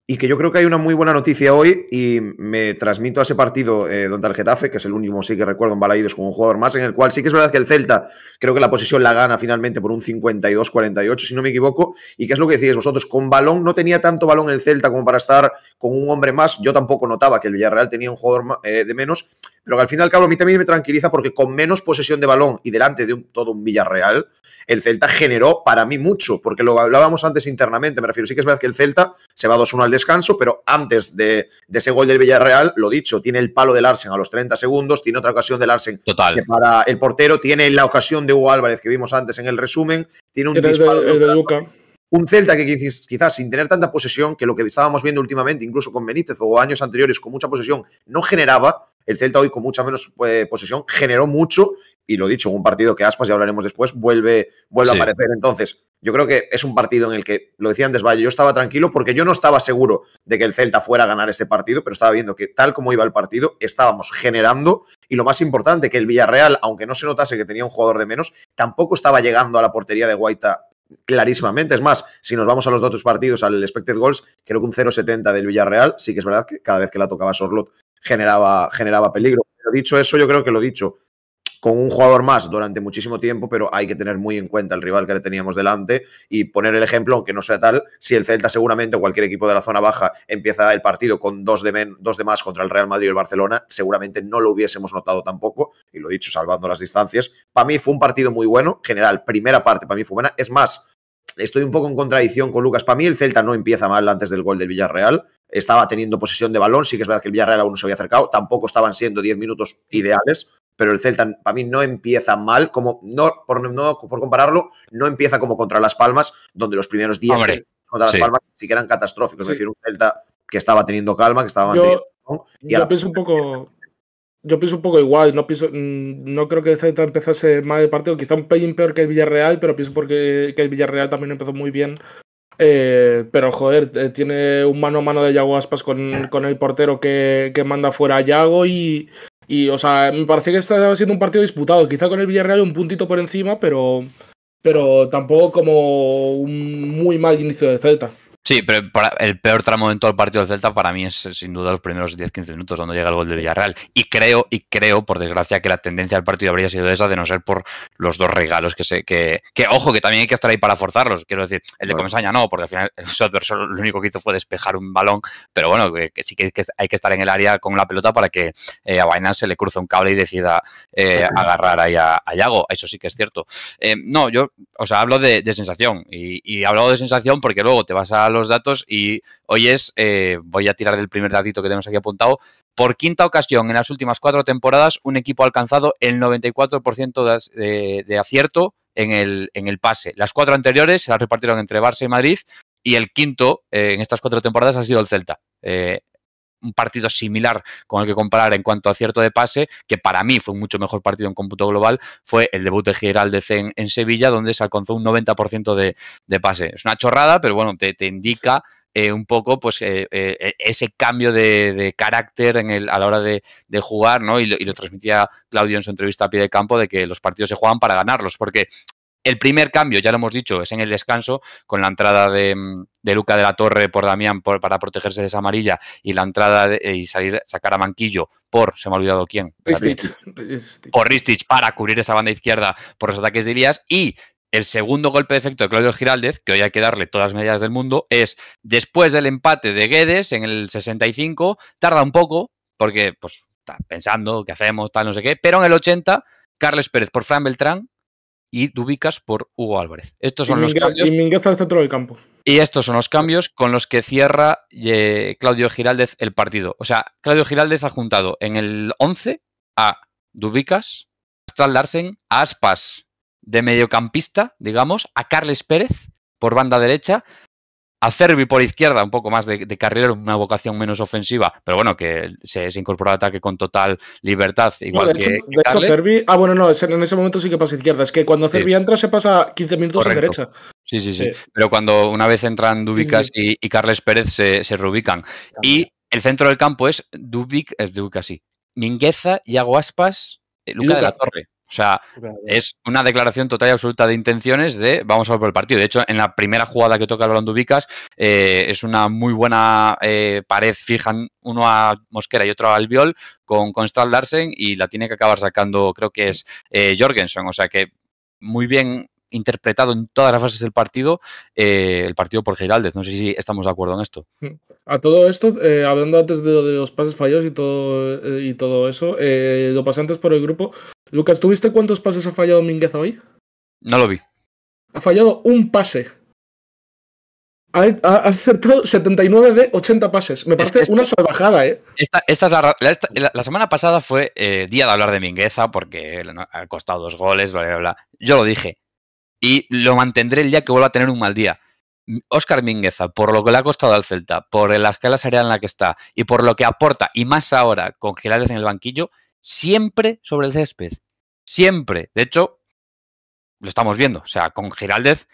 Y que yo creo que hay una muy buena noticia hoy y me transmito a ese partido eh, donde el Getafe, que es el único, sí que recuerdo en Balaídos con un jugador más, en el cual sí que es verdad que el Celta creo que la posición la gana finalmente por un 52-48, si no me equivoco, y que es lo que decís vosotros, con balón no tenía tanto balón el Celta como para estar con un hombre más, yo tampoco notaba que el Villarreal tenía un jugador eh, de menos, pero que al final, y al cabo a mí también me tranquiliza porque con menos posesión de balón y delante de todo un Villarreal, el Celta generó para mí mucho, porque lo hablábamos antes internamente, me refiero, sí que es verdad que el Celta se va 2-1 al descanso, pero antes de, ese gol del Villarreal, lo dicho, tiene el palo de Larsen a los 30 segundos, tiene otra ocasión del Larsen para el portero, tiene la ocasión de Hugo Álvarez que vimos antes en el resumen, tiene un disparo de Luca un Celta que quizás sin tener tanta posesión, que lo que estábamos viendo últimamente, incluso con Benítez o años anteriores con mucha posesión, no generaba, el Celta hoy con mucha menos eh, posesión generó mucho y lo dicho, un partido que Aspas, ya hablaremos después, vuelve, vuelve a aparecer. Entonces, yo creo que es un partido en el que, lo decía antes Valle, yo estaba tranquilo porque yo no estaba seguro de que el Celta fuera a ganar este partido, pero estaba viendo que tal como iba el partido, estábamos generando y lo más importante, que el Villarreal, aunque no se notase que tenía un jugador de menos, tampoco estaba llegando a la portería de Guaita clarísimamente. Es más, si nos vamos a los otros partidos, al expected goals, creo que un 0,70 del Villarreal, sí que es verdad que cada vez que la tocaba Sorlot generaba, generaba peligro. Pero dicho eso, yo creo que lo he dicho, con un jugador más durante muchísimo tiempo, pero hay que tener muy en cuenta el rival que le teníamos delante y poner el ejemplo, aunque no sea tal, si el Celta seguramente o cualquier equipo de la zona baja empieza el partido con dos de, dos más contra el Real Madrid y el Barcelona, seguramente no lo hubiésemos notado tampoco, y lo he dicho, salvando las distancias. Para mí fue un partido muy bueno, general, primera parte para mí fue buena, es más, estoy un poco en contradicción con Lucas, para mí el Celta no empieza mal antes del gol del Villarreal, estaba teniendo posesión de balón, sí que es verdad que el Villarreal aún no se había acercado, tampoco estaban siendo 10 minutos ideales, pero el Celta para mí no empieza mal, como no por, no, por compararlo, no empieza como contra Las Palmas, donde los primeros 10 contra Las Palmas sí que eran catastróficos, es decir, un Celta que estaba teniendo calma, que estaba manteniendo... Yo, yo pienso un poco... Yo pienso un poco igual, no pienso, mm, no creo que el Celta empezase mal el partido, quizá un pelín peor que el Villarreal, pero pienso porque que el Villarreal también empezó muy bien eh, pero joder, eh, tiene un mano a mano de Yago con, el portero que, manda fuera a Yago y, y, o sea, me parece que está siendo un partido disputado. Quizá con el Villarreal un puntito por encima, pero, pero tampoco como un muy mal inicio de Celta. Sí, pero para el peor tramo en todo el partido del Celta para mí es sin duda los primeros 10-15 minutos donde llega el gol de Villarreal. Y creo, y creo, por desgracia, que la tendencia del partido habría sido esa de no ser por los dos regalos que se. que, ojo, que también hay que estar ahí para forzarlos. Quiero decir, el de Comesaña no, porque al final [laughs] el adversario lo único que hizo fue despejar un balón, pero bueno, que, sí que, hay que estar en el área con la pelota para que eh, a Vainas se le cruce un cable y decida eh, agarrar ahí a, a, Yago. Eso sí que es cierto. Eh, no, yo, o sea, hablo de, sensación. Y, y hablo de sensación porque luego te vas a los datos y hoy es, eh, voy a tirar del primer datito que tenemos aquí apuntado, por quinta ocasión en las últimas cuatro temporadas un equipo ha alcanzado el 94% de, acierto en el, en el pase. Las cuatro anteriores se las repartieron entre Barça y Madrid y el quinto eh, en estas cuatro temporadas ha sido el Celta. Eh, un partido similar con el que comparar en cuanto a acierto de pase, que para mí fue un mucho mejor partido en cómputo global, fue el debut de Giraldez en, en Sevilla, donde se alcanzó un 90% de, pase. Es una chorrada, pero bueno, te, indica eh, un poco pues eh, eh, ese cambio de, carácter en el, a la hora de, jugar, ¿no? Y lo, y lo, transmitía Claudio en su entrevista a pie de campo de que los partidos se juegan para ganarlos, porque el primer cambio, ya lo hemos dicho, es en el descanso, con la entrada de, mm, Luca de la Torre por Damián para protegerse de esa amarilla y la entrada eh, y salir, sacar a Manquillo por, se me ha olvidado quién. Por Ristich para cubrir esa banda izquierda por los ataques de Ilias y el segundo golpe de efecto de Claudio Giraldez, que hoy hay que darle todas las medidas del mundo, es después del empate de Guedes en el 65, tarda un poco, porque pues está pensando qué hacemos, tal, no sé qué, pero en el 80, Carles Pérez por Fran Beltrán y Dubicas por Hugo Álvarez. Estos son y los cambios. al centro del campo. Y estos son los cambios con los que cierra eh, Claudio Giraldez el partido. O sea, Claudio Giraldez ha juntado en el 11 a Dubicas, a Larsen, a Aspas de mediocampista, digamos, a Carles Pérez por banda derecha, a Cervi por izquierda, un poco más de, carrilero, una vocación menos ofensiva, pero bueno, que se, incorpora al ataque con total libertad. de, hecho, Ah, bueno, no, en ese momento sí que pasa a izquierda. Es que cuando Cervi entra se pasa 15 minutos a derecha. Sí, sí, sí, Pero cuando una vez entran Dubicas y, Carles Pérez se, reubican. Y el centro del campo es Dubic, es Dubic así. Mingueza, y Aspas, eh, Luca, de la Torre. O sea, es una declaración total y absoluta de intenciones de vamos a volver el partido. De hecho, en la primera jugada que toca el balón de eh, es una muy buena eh, pared, fijan uno a Mosquera y otro a Albiol con Constant Larsen y la tiene que acabar sacando, creo que es eh, Jorgensen. O sea que muy bien interpretado en todas las fases del partido eh, el partido por Giraldez. No sé si estamos de acuerdo en esto. Mm. A todo esto, eh, hablando antes de, los pases fallos y todo, eh, y todo eso, lo pasé antes por el grupo. Lucas, ¿tuviste cuántos pases ha fallado Mingueza hoy? No lo vi. Ha fallado un pase. Ha, acertado 79 de 80 pases. Me parece una salvajada, ¿eh? la, semana pasada fue día de hablar de Mingueza porque ha costado dos goles, bla, bla, bla. Yo lo dije y lo mantendré el día que vuelva a tener un mal día. Óscar Mingueza, por lo que le ha costado al Celta, por la escala salarial en la que está y por lo que aporta, y más ahora con Giraldez en el banquillo, siempre sobre el césped. Siempre. De hecho, lo estamos viendo. O sea, con Giraldez,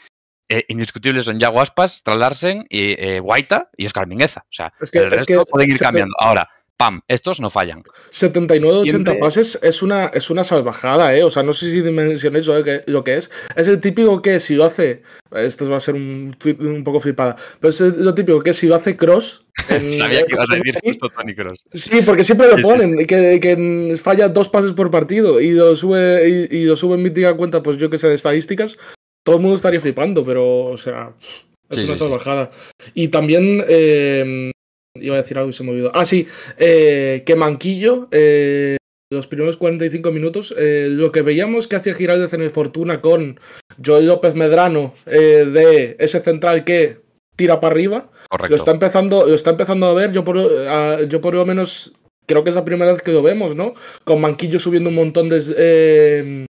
eh, indiscutibles son ya Aspas, Tralarsen, y, eh, Guaita y Oscar Mingueza. O sea, el resto ir cambiando. Ahora, pam, estos no fallan. 79-80 pases es una, es una salvajada, ¿eh? O sea, no sé si dimensionéis lo que, es. Es el típico que si lo hace, esto va a ser un poco flipada, pero es lo típico que si lo hace Cross... [laughs] Sabía que ibas a decir justo Tony Cross. Sí, porque siempre lo ponen, que, que falla dos pases por partido y lo sube, y, lo sube en mítica cuenta, pues yo que sé, de estadísticas, todo el mundo estaría flipando, pero, o sea... Es una salvajada. Y también eh, Iba a decir algo y se me olvidó. Ah, eh, que Manquillo, eh, los primeros 45 minutos, eh, lo que veíamos que hacía Giraldez en el Fortuna con Joel López Medrano, de ese central que tira para arriba, lo está empezando lo está empezando a ver. Yo por, yo por lo menos creo que es la primera vez que lo vemos, ¿no? Con Manquillo subiendo un montón de.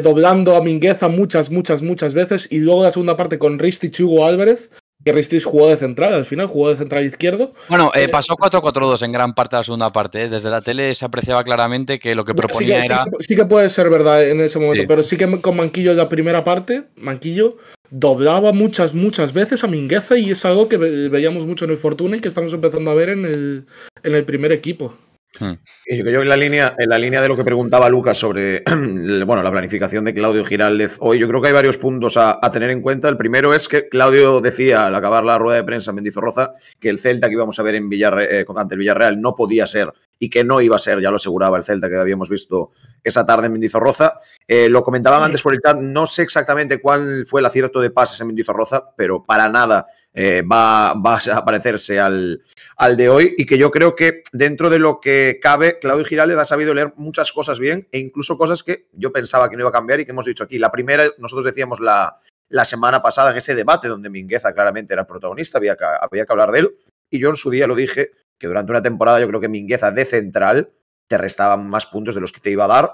doblando a Mingueza muchas, muchas, muchas veces. Y luego la segunda parte con Risti Chugo Álvarez, que jugó de central, al final jugó de central izquierdo. Bueno, eh, eh, pasó 4-4-2 en gran parte de la segunda parte. ¿eh? Desde la tele se apreciaba claramente que lo que proponía era. Sí que, puede ser verdad en ese momento, pero sí que con Manquillo en la primera parte, Manquillo doblaba muchas, muchas veces a Mingueza y es algo que veíamos mucho en el Fortuna y que estamos empezando a ver en el, en el primer equipo. Hmm. Y yo en la línea, en la línea de lo que preguntaba Lucas sobre [clears throat] bueno, la planificación de Claudio Giraldez hoy, yo creo que hay varios puntos a, tener en cuenta. El primero es que Claudio decía al acabar la rueda de prensa en Mendizorroza que el Celta que íbamos a ver en Villarreal, eh, ante el Villarreal no podía ser y que no iba a ser, ya lo aseguraba el Celta que habíamos visto esa tarde en Mendizorroza. Eh, lo comentaban antes por el chat, no sé exactamente cuál fue el acierto de pases en Mendizorroza, pero para nada eh, va, va, a parecerse al, al de hoy y que yo creo que dentro de lo que cabe, Claudio Giralde ha sabido leer muchas cosas bien e incluso cosas que yo pensaba que no iba a cambiar y que hemos dicho aquí. La primera, nosotros decíamos la, la semana pasada en ese debate donde Mingueza claramente era protagonista, había que, había que hablar de él y yo en su día lo dije que durante una temporada yo creo que Mingueza de central te restaban más puntos de los que te iba a dar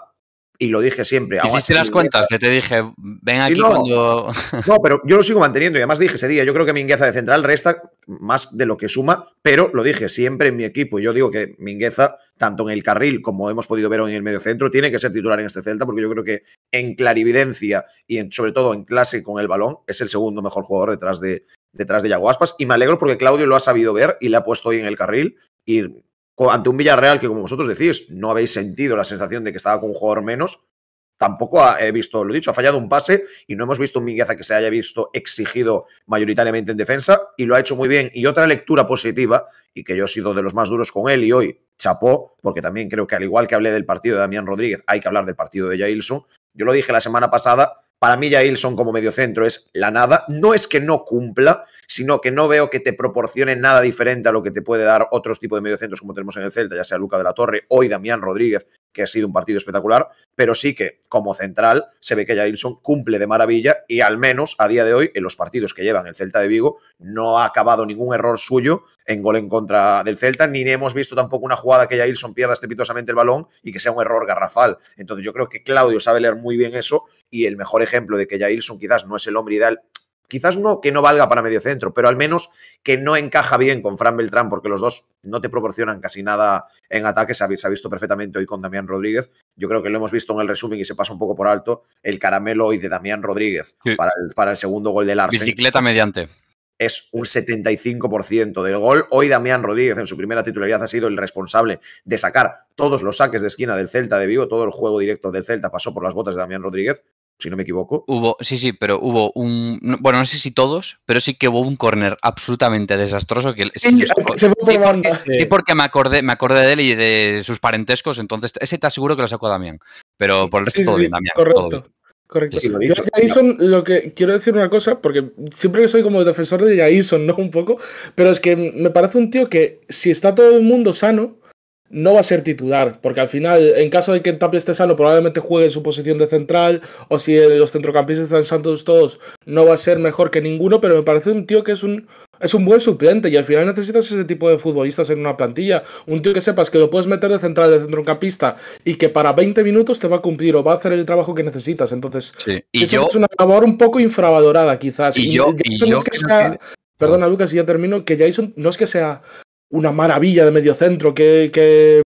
y lo dije siempre. Hiciste las cuentas que te dije, ven aquí no, cuando. No, pero yo lo sigo manteniendo y además dije ese día, yo creo que Mingueza de central resta más de lo que suma, pero lo dije siempre en mi equipo. Y yo digo que Mingueza, tanto en el carril como hemos podido ver en el medio centro, tiene que ser titular en este Celta porque yo creo que en clarividencia y sobre todo en clase con el balón es el segundo mejor jugador detrás de, detrás de Yaguaspas. Y me alegro porque Claudio lo ha sabido ver y le ha puesto hoy en el carril. Y ante un Villarreal que, como vosotros decís, no habéis sentido la sensación de que estaba con un jugador menos, tampoco he visto, lo dicho, ha fallado un pase y no hemos visto un Mingueza que se haya visto exigido mayoritariamente en defensa y lo ha hecho muy bien. Y otra lectura positiva, y que yo he sido de los más duros con él y hoy chapó, porque también creo que al igual que hablé del partido de Damián Rodríguez, hay que hablar del partido de Jailson. Yo lo dije la semana pasada, para mí, ya Ilson, como mediocentro es la nada. No es que no cumpla, sino que no veo que te proporcione nada diferente a lo que te puede dar otros tipos de mediocentros como tenemos en el Celta, ya sea Luca de la Torre, hoy Damián Rodríguez, que ha sido un partido espectacular, pero sí que como central se ve que Jailson cumple de maravilla y al menos a día de hoy en los partidos que llevan el Celta de Vigo no ha acabado ningún error suyo en gol en contra del Celta, ni hemos visto tampoco una jugada que Jailson pierda estrepitosamente el balón y que sea un error garrafal. Entonces yo creo que Claudio sabe leer muy bien eso y el mejor ejemplo de que Jailson quizás no es el hombre ideal Quizás uno que no valga para medio centro, pero al menos que no encaja bien con Fran Beltrán, porque los dos no te proporcionan casi nada en ataque. Se ha, visto perfectamente hoy con Damián Rodríguez. Yo creo que lo hemos visto en el resumen y se pasa un poco por alto el caramelo hoy de Damián Rodríguez para, el, segundo gol del Arsenal. Bicicleta mediante es un 75% del gol. Hoy Damián Rodríguez en su primera titularidad ha sido el responsable de sacar todos los saques de esquina del Celta de Vigo, todo el juego directo del Celta pasó por las botas de Damián Rodríguez si no me equivoco. Hubo, sí, sí, pero hubo un. Bueno, no sé si todos, pero sí que hubo un corner absolutamente desastroso que. Sí, Porque, me acordé, me acordé de él y de sus parentescos, entonces ese te aseguro que lo sacó Damián. Pero por el resto todo bien, Damián. Correcto. Correcto. lo lo que quiero decir una cosa, porque siempre que soy como defensor de Jason, ¿no? [laughs] Un poco, pero es que me parece un tío que si está todo el mundo sano, no va a ser titular, porque al final, en caso de que el Tapia esté sano, probablemente juegue en su posición de central, o si los centrocampistas están santos todos, no va a ser mejor que ninguno, pero me parece un tío que es un, es un buen suplente y al final necesitas ese tipo de futbolistas en una plantilla. Un tío que sepas que lo puedes meter de central, de centrocampista y que para 20 minutos te va a cumplir o va a hacer el trabajo que necesitas. Entonces, ¿Y yo? es una labor un poco infravalorada quizás. Y, yo, Perdona, Lucas, si ya termino. Que Jason no es que sea una maravilla de mediocentro que, que,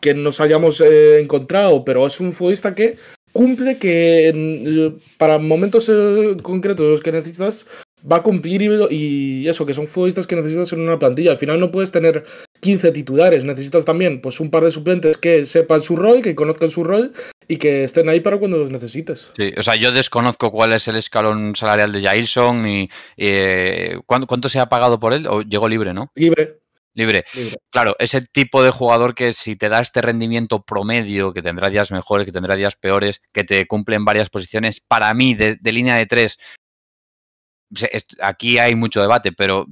que nos hayamos eh, encontrado, pero es un futbolista que cumple que para momentos eh, concretos los que necesitas va a cumplir y, eso, que son futbolistas que necesitas en una plantilla. Al final no puedes tener 15 titulares, necesitas también pues un par de suplentes que sepan su rol, que conozcan su rol y que estén ahí para cuando los necesites. Sí, o sea, yo desconozco cuál es el escalón salarial de Jailson y, eh, ¿cuánto, se ha pagado por él o llegó libre, ¿no? Libre. Libre. Claro, ese tipo de jugador que si te da este rendimiento promedio, que tendrá días mejores, que tendrá días peores, que te cumple en varias posiciones, para mí, de línea de tres, aquí hay mucho debate, pero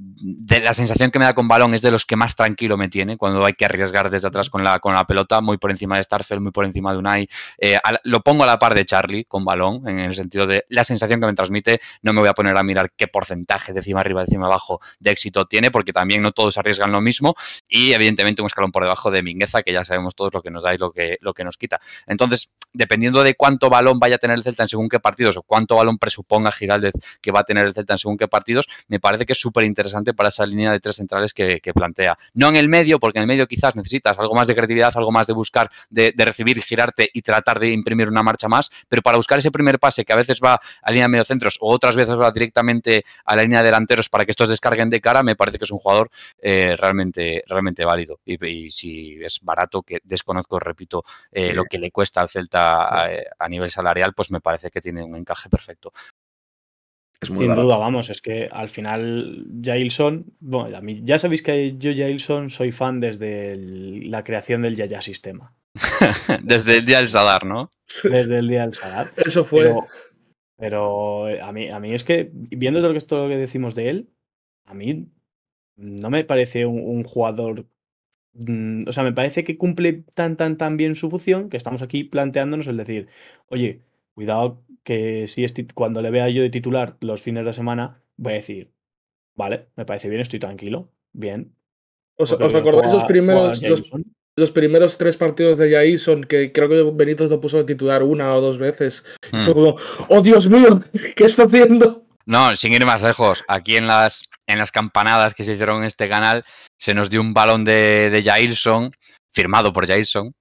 la sensación que me da con balón es de los que más tranquilo me tiene cuando hay que arriesgar desde atrás con la, con la pelota, muy por encima de Starfield, muy por encima de Unai. Eh, lo pongo a la par de Charlie con balón, en el sentido de la sensación que me transmite. No me voy a poner a mirar qué porcentaje de cima arriba, de cima abajo de éxito tiene, porque también no todos arriesgan lo mismo. Y evidentemente un escalón por debajo de Mingueza, que ya sabemos todos lo que nos da y lo que, lo que nos quita. Entonces, dependiendo de cuánto balón vaya a tener el Celta en según qué partidos o cuánto balón presuponga Giraldez que va a tener el Celta en según qué partidos, me parece que es súper interesante para esa línea de tres centrales que, plantea. No en el medio, porque en el medio quizás necesitas algo más de creatividad, algo más de buscar, de, recibir, girarte y tratar de imprimir una marcha más, pero para buscar ese primer pase que a veces va a línea de mediocentros o otras veces va directamente a la línea de delanteros para que estos descarguen de cara, me parece que es un jugador eh, realmente, realmente válido. Y, si es barato, que desconozco, repito, eh, lo que le cuesta al Celta eh, a nivel salarial, pues me parece que tiene un encaje perfecto. Sin duda, vamos, es que al final Jailson, bueno, ya sabéis que yo Jailson soy fan desde la creación del Yaya Sistema. [laughs] desde el día del Sadar, ¿no? Desde el día del Sadar. Eso fue. Pero, eh, a, mí, a mí es que, viendo todo esto lo que decimos de él, a mí no me parece un, un jugador mm, o sea, me parece que cumple tan, tan, tan bien su función que estamos aquí planteándonos el decir, oye, Cuidado que si cuando le vea yo de titular los fines de semana, voy a decir, vale, me parece bien, estoy tranquilo, bien. ¿Os, acordáis los primeros, los, primeros tres partidos de Jailson que creo que Benito lo puso de titular una o dos veces? Hmm. Fue como, oh Dios mío, ¿qué está haciendo? No, sin ir más lejos, aquí en las, en las campanadas que se hicieron en este canal, se nos dio un balón de, de Jailson, firmado por Jailson,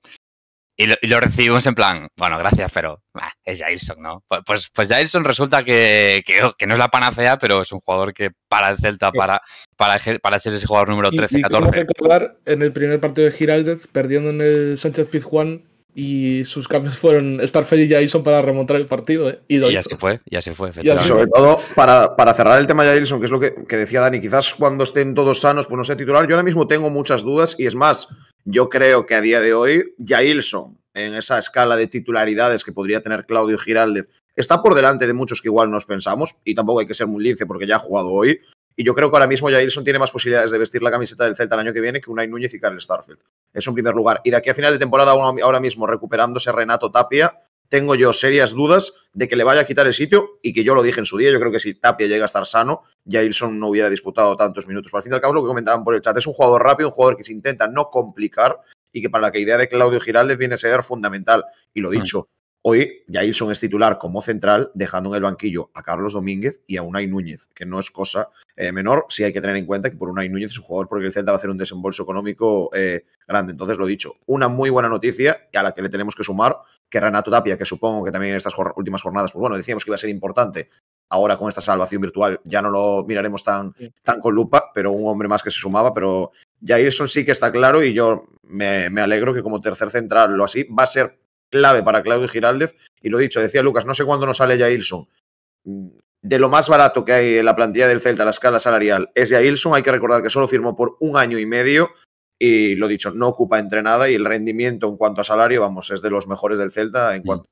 y lo, recibimos en plan, bueno, gracias, pero es Jailson, ¿no? Pues, pues Jailson resulta que, oh, que, no es la panacea, pero es un jugador que para el Celta, para, para, para ser ese jugador número 13, y, y 14. recordar en el primer partido de Giraldez, perdiendo en el Sánchez Pizjuán, y sus cambios fueron estar feliz y Jason para remontar el partido. ¿eh? Y, así fue, y así fue. Y sobre todo, para, para, cerrar el tema de Jason, que es lo que, decía Dani, quizás cuando estén todos sanos, pues no sea titular. Yo ahora mismo tengo muchas dudas y es más, yo creo que a día de hoy, Jailson, en esa escala de titularidades que podría tener Claudio Giraldez, está por delante de muchos que igual nos pensamos y tampoco hay que ser muy lince porque ya ha jugado hoy. Y yo creo que ahora mismo Jailson tiene más posibilidades de vestir la camiseta del Celta el año que viene que Unai Núñez y Carl Starfield. Es un primer lugar. Y de aquí a final de temporada, ahora mismo recuperándose Renato Tapia, tengo yo serias dudas de que le vaya a quitar el sitio y que yo lo dije en su día. Yo creo que si Tapia llega a estar sano, Jailson no hubiera disputado tantos minutos. Pero al fin y al cabo, lo que comentaban por el chat, es un jugador rápido, un jugador que se intenta no complicar y que para la que idea de Claudio Giraldez viene a ser fundamental. Y lo dicho, Hoy Jailson es titular como central, dejando en el banquillo a Carlos Domínguez y a Unai Núñez, que no es cosa eh, menor, si hay que tener en cuenta que por Unai Núñez es un jugador porque el Celta va a hacer un desembolso económico eh, grande. Entonces, lo dicho, una muy buena noticia a la que le tenemos que sumar que Renato Tapia, que supongo que también en estas últimas jornadas, pues bueno, decíamos que iba a ser importante. Ahora con esta salvación virtual ya no lo miraremos tan, tan con lupa, pero un hombre más que se sumaba, pero Jailson sí que está claro y yo me, me alegro que como tercer central lo así va a ser clave para Claudio Giraldez. Y lo dicho, decía Lucas, no sé cuándo nos sale Jailson. Mm, de lo más barato que hay en la plantilla del Celta, la escala salarial, es Jailson. Hay que recordar que solo firmó por un año y medio. Y lo dicho, no ocupa entre nada y el rendimiento en cuanto a salario, vamos, es de los mejores del Celta en mm. cuanto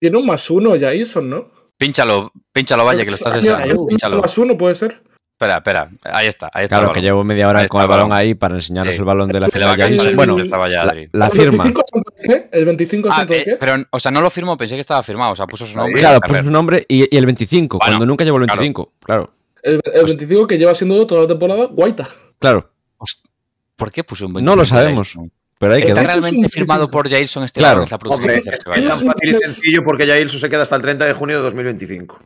Tiene un más uno Jailson, ¿no? Pínchalo, pínchalo, vaya, que lo estás deseando. más uno puede ser espera, espera. Ahí está, Claro, que llevo media hora con el balón, ahí para enseñaros el balón de la final. Bueno, estaba ya, la, la firma. ¿eh? ¿El 25 de qué? Pero, o sea, no lo firmó, pensé que estaba firmado. O sea, puso su nombre. Claro, puso su nombre y, el 25, cuando nunca llevo el 25, claro. El, 25 pues que lleva siendo toda la temporada guaita. Claro. Pues, ¿Por qué puso un 25? No lo sabemos. Pero ¿Está realmente este firmado por Jairson. este claro. la es, es, tan fácil y sencillo porque Jailson se queda hasta el 30 de junio de 2025.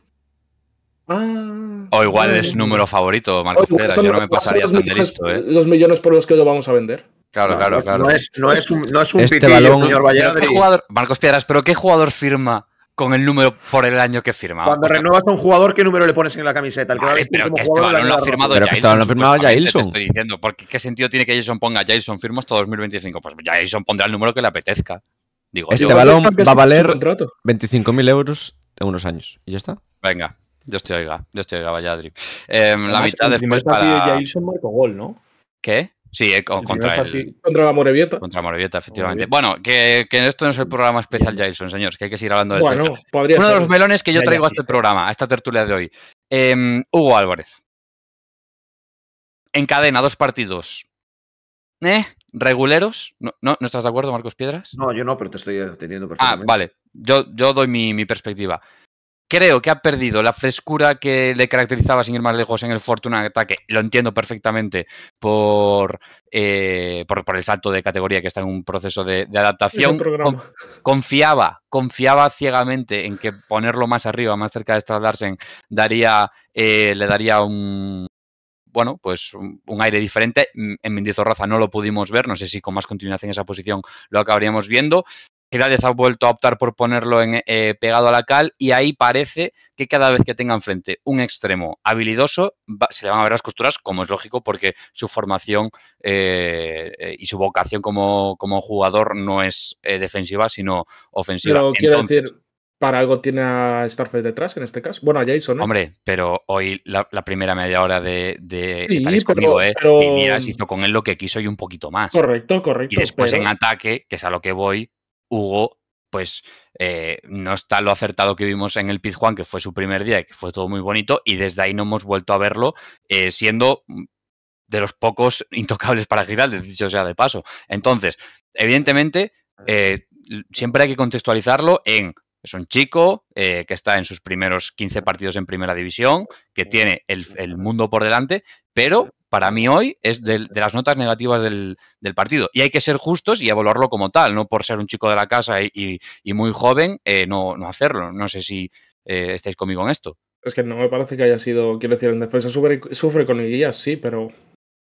Ah. o igual es número favorito, marcos piedras Yo no me pasaría tan de listo, ¿eh? millones por los que lo vamos a vender. Claro, claro, claro. No es, no es un, no es un este señor Marcos Piedras, pero ¿qué jugador firma con el número por el año que firma? Cuando pues renuevas a un jugador, ¿qué número le pones en la camiseta? El que pero que este balón lo ha firmado pero Jailson. Este ha firmado estoy diciendo, ¿qué sentido tiene que Jason ponga Jailson firma hasta 2025? Pues Jailson pondrá el número que le apetezca. Digo, este balón va a valer 25.000 euros en unos años. ¿Y ya está? Venga. Dios te oiga, Dios estoy oiga, vaya Adri. Em, la mitad después para... de Jailson gol, ¿no? ¿Qué? Sí, eh, contra el... Contra la Morevieta. Contra Morevieta, efectivamente. Bueno, que, que, esto no es el programa especial Jailson, señores, que hay que seguir hablando de bueno, Uno de los melones que yo traigo a este programa, a esta tertulia de hoy. Em, Hugo Álvarez. Encadena dos partidos. ¿Eh? ¿Reguleros? ¿No, no, ¿No estás de acuerdo, Marcos Piedras? No, yo no, pero te estoy atendiendo ah, perfectamente. Ah, vale. Yo, yo doy mi, mi perspectiva. Creo que ha perdido la frescura que le caracterizaba sin ir más lejos en el Fortuna ataque. Lo entiendo perfectamente por, eh, por, el salto de categoría que está en un proceso de, adaptación. confiaba, confiaba ciegamente en que ponerlo más arriba, más cerca de Stradarsen, daría, eh, le daría un, bueno, pues un, aire diferente. Mm, en Mendizorroza no lo pudimos ver, no sé si con más continuidad en esa posición lo acabaríamos viendo. Giraldez ha vuelto a optar por ponerlo en, eh, pegado a la cal y ahí parece que cada vez que tenga enfrente un extremo habilidoso se le van a ver las costuras, como es lógico, porque su formación eh, eh, y su vocación como, como jugador no es defensiva, sino ofensiva. Pero quiero decir, para algo tiene a Starfield detrás en este caso. Bueno, a Jason. ¿no? Hombre, pero hoy la, primera media hora de, de conmigo, ¿eh? hizo con él lo que quiso y un poquito más. Correcto, correcto. Y después en ataque, que es a lo que voy, Hugo, pues eh, no está lo acertado que vimos en el Juan que fue su primer día y que fue todo muy bonito, y desde ahí no hemos vuelto a verlo eh, siendo mm, de los pocos [laughs] intocables para Giraldes, dicho sea de paso. Entonces, evidentemente, eh, siempre hay que contextualizarlo en es un chico que está en sus primeros 15 partidos en primera división, que tiene el, mundo por delante, pero para mí hoy es de, las notas negativas del, partido. Y hay que ser justos y evaluarlo como tal, no por ser un chico de la casa y, muy joven, eh, no, hacerlo. No sé si eh, estáis conmigo en esto. Es que no me parece que haya sido, quiero decir, en defensa sufre, con el sí, pero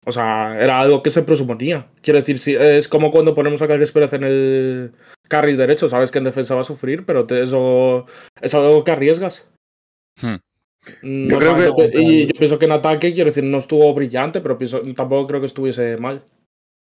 o sea, era algo que se presuponía. Quiero decir, sí, es como cuando ponemos a Carlos Pérez en el carril derecho, sabes que en defensa va a sufrir, pero eso es algo que arriesgas. Hmm yo, creo y yo pienso que en ataque, quiero decir, no estuvo brillante, pero tampoco creo que estuviese mal.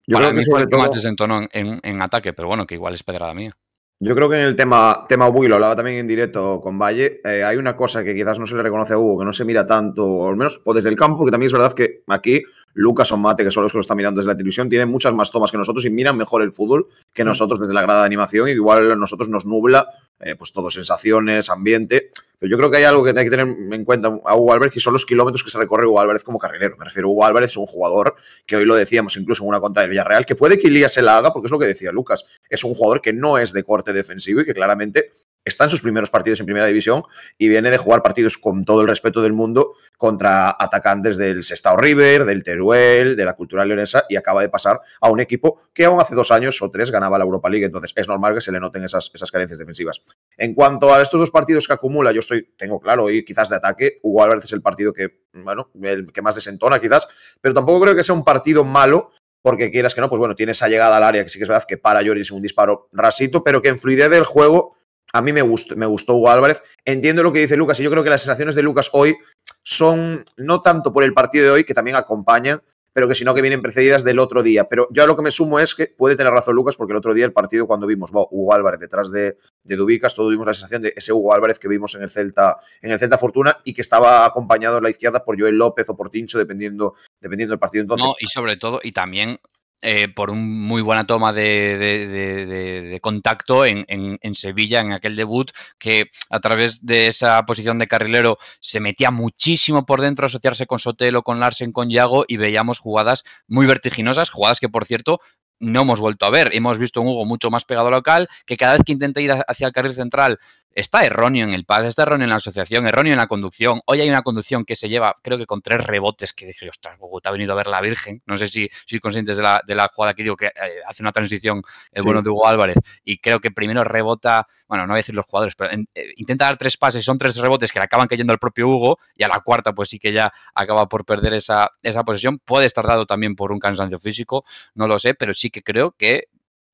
Yo creo que el en, en, ataque, pero bueno, que igual es pedrada mía. Yo creo que en el tema, tema Ubu, lo hablaba también en directo con Valle, eh, hay una cosa que quizás no se le reconoce a Hugo, que no se mira tanto, al menos o desde el campo, porque también es verdad que aquí Lucas o Mate, que son los que lo están mirando desde la televisión, tienen muchas más tomas que nosotros y miran mejor el fútbol que nosotros desde la grada de animación, y igual a nosotros nos nubla eh, pues todo sensaciones, ambiente. Pero yo creo que hay algo que hay que tener en cuenta a Hugo Álvarez y son los kilómetros que se recorre Hugo Álvarez como carrilero. Me refiero a Hugo Álvarez, un jugador que hoy lo decíamos incluso en una contra de Villarreal, que puede que Ilías se la haga, porque es lo que decía Lucas. Es un jugador que no es de corte defensivo y que claramente está en sus primeros partidos en primera división y viene de jugar partidos con todo el respeto del mundo contra atacantes del Sestao River, del Teruel, de la Cultura Leonesa y acaba de pasar a un equipo que aún hace dos años o tres ganaba la Europa League, entonces es normal que se le noten esas, esas carencias defensivas. En cuanto a estos dos partidos que acumula, yo estoy, tengo claro, y quizás de ataque, Hugo Álvarez es el partido que, bueno, el que más desentona quizás, pero tampoco creo que sea un partido malo porque quieras que no, pues bueno, tiene esa llegada al área que sí que es verdad que para Lloris un disparo rasito, pero que en fluidez del juego a mí me gustó, me gustó Hugo Álvarez. Entiendo lo que dice Lucas y yo creo que las sensaciones de Lucas hoy son no tanto por el partido de hoy, que también acompaña, pero que sino que vienen precedidas del otro día. Pero yo a lo que me sumo es que puede tener razón Lucas, porque el otro día el partido cuando vimos Hugo Álvarez detrás de, Dubicas, todos vimos la sensación de ese Hugo Álvarez que vimos en el Celta, en el Celta Fortuna y que estaba acompañado en la izquierda por Joel López o por Tincho, dependiendo, dependiendo del partido. Entonces, no, y sobre todo, y también eh, por una muy buena toma de, contacto en, en, Sevilla en aquel debut, que a través de esa posición de carrilero se metía muchísimo por dentro, asociarse con Sotelo, con Larsen, con Yago y veíamos jugadas muy vertiginosas, jugadas que por cierto no hemos vuelto a ver. Hemos visto un Hugo mucho más pegado local, que cada vez que intenta ir hacia el carril central está erróneo en el pase, está erróneo en la asociación, erróneo en la conducción. Hoy hay una conducción que se lleva, creo que con tres rebotes, que dije, ostras, Bogotá ha venido a ver la Virgen. No sé si sois conscientes de la, jugada que digo que eh, hace una transición el bueno de Hugo Álvarez. Y creo que primero rebota, bueno, no voy a decir los jugadores, pero eh, intenta dar tres pases, son tres rebotes que le acaban cayendo al propio Hugo. Y a la cuarta, pues sí que ya acaba por perder esa, esa Puede estar dado también por un cansancio físico, no lo sé, pero sí que creo que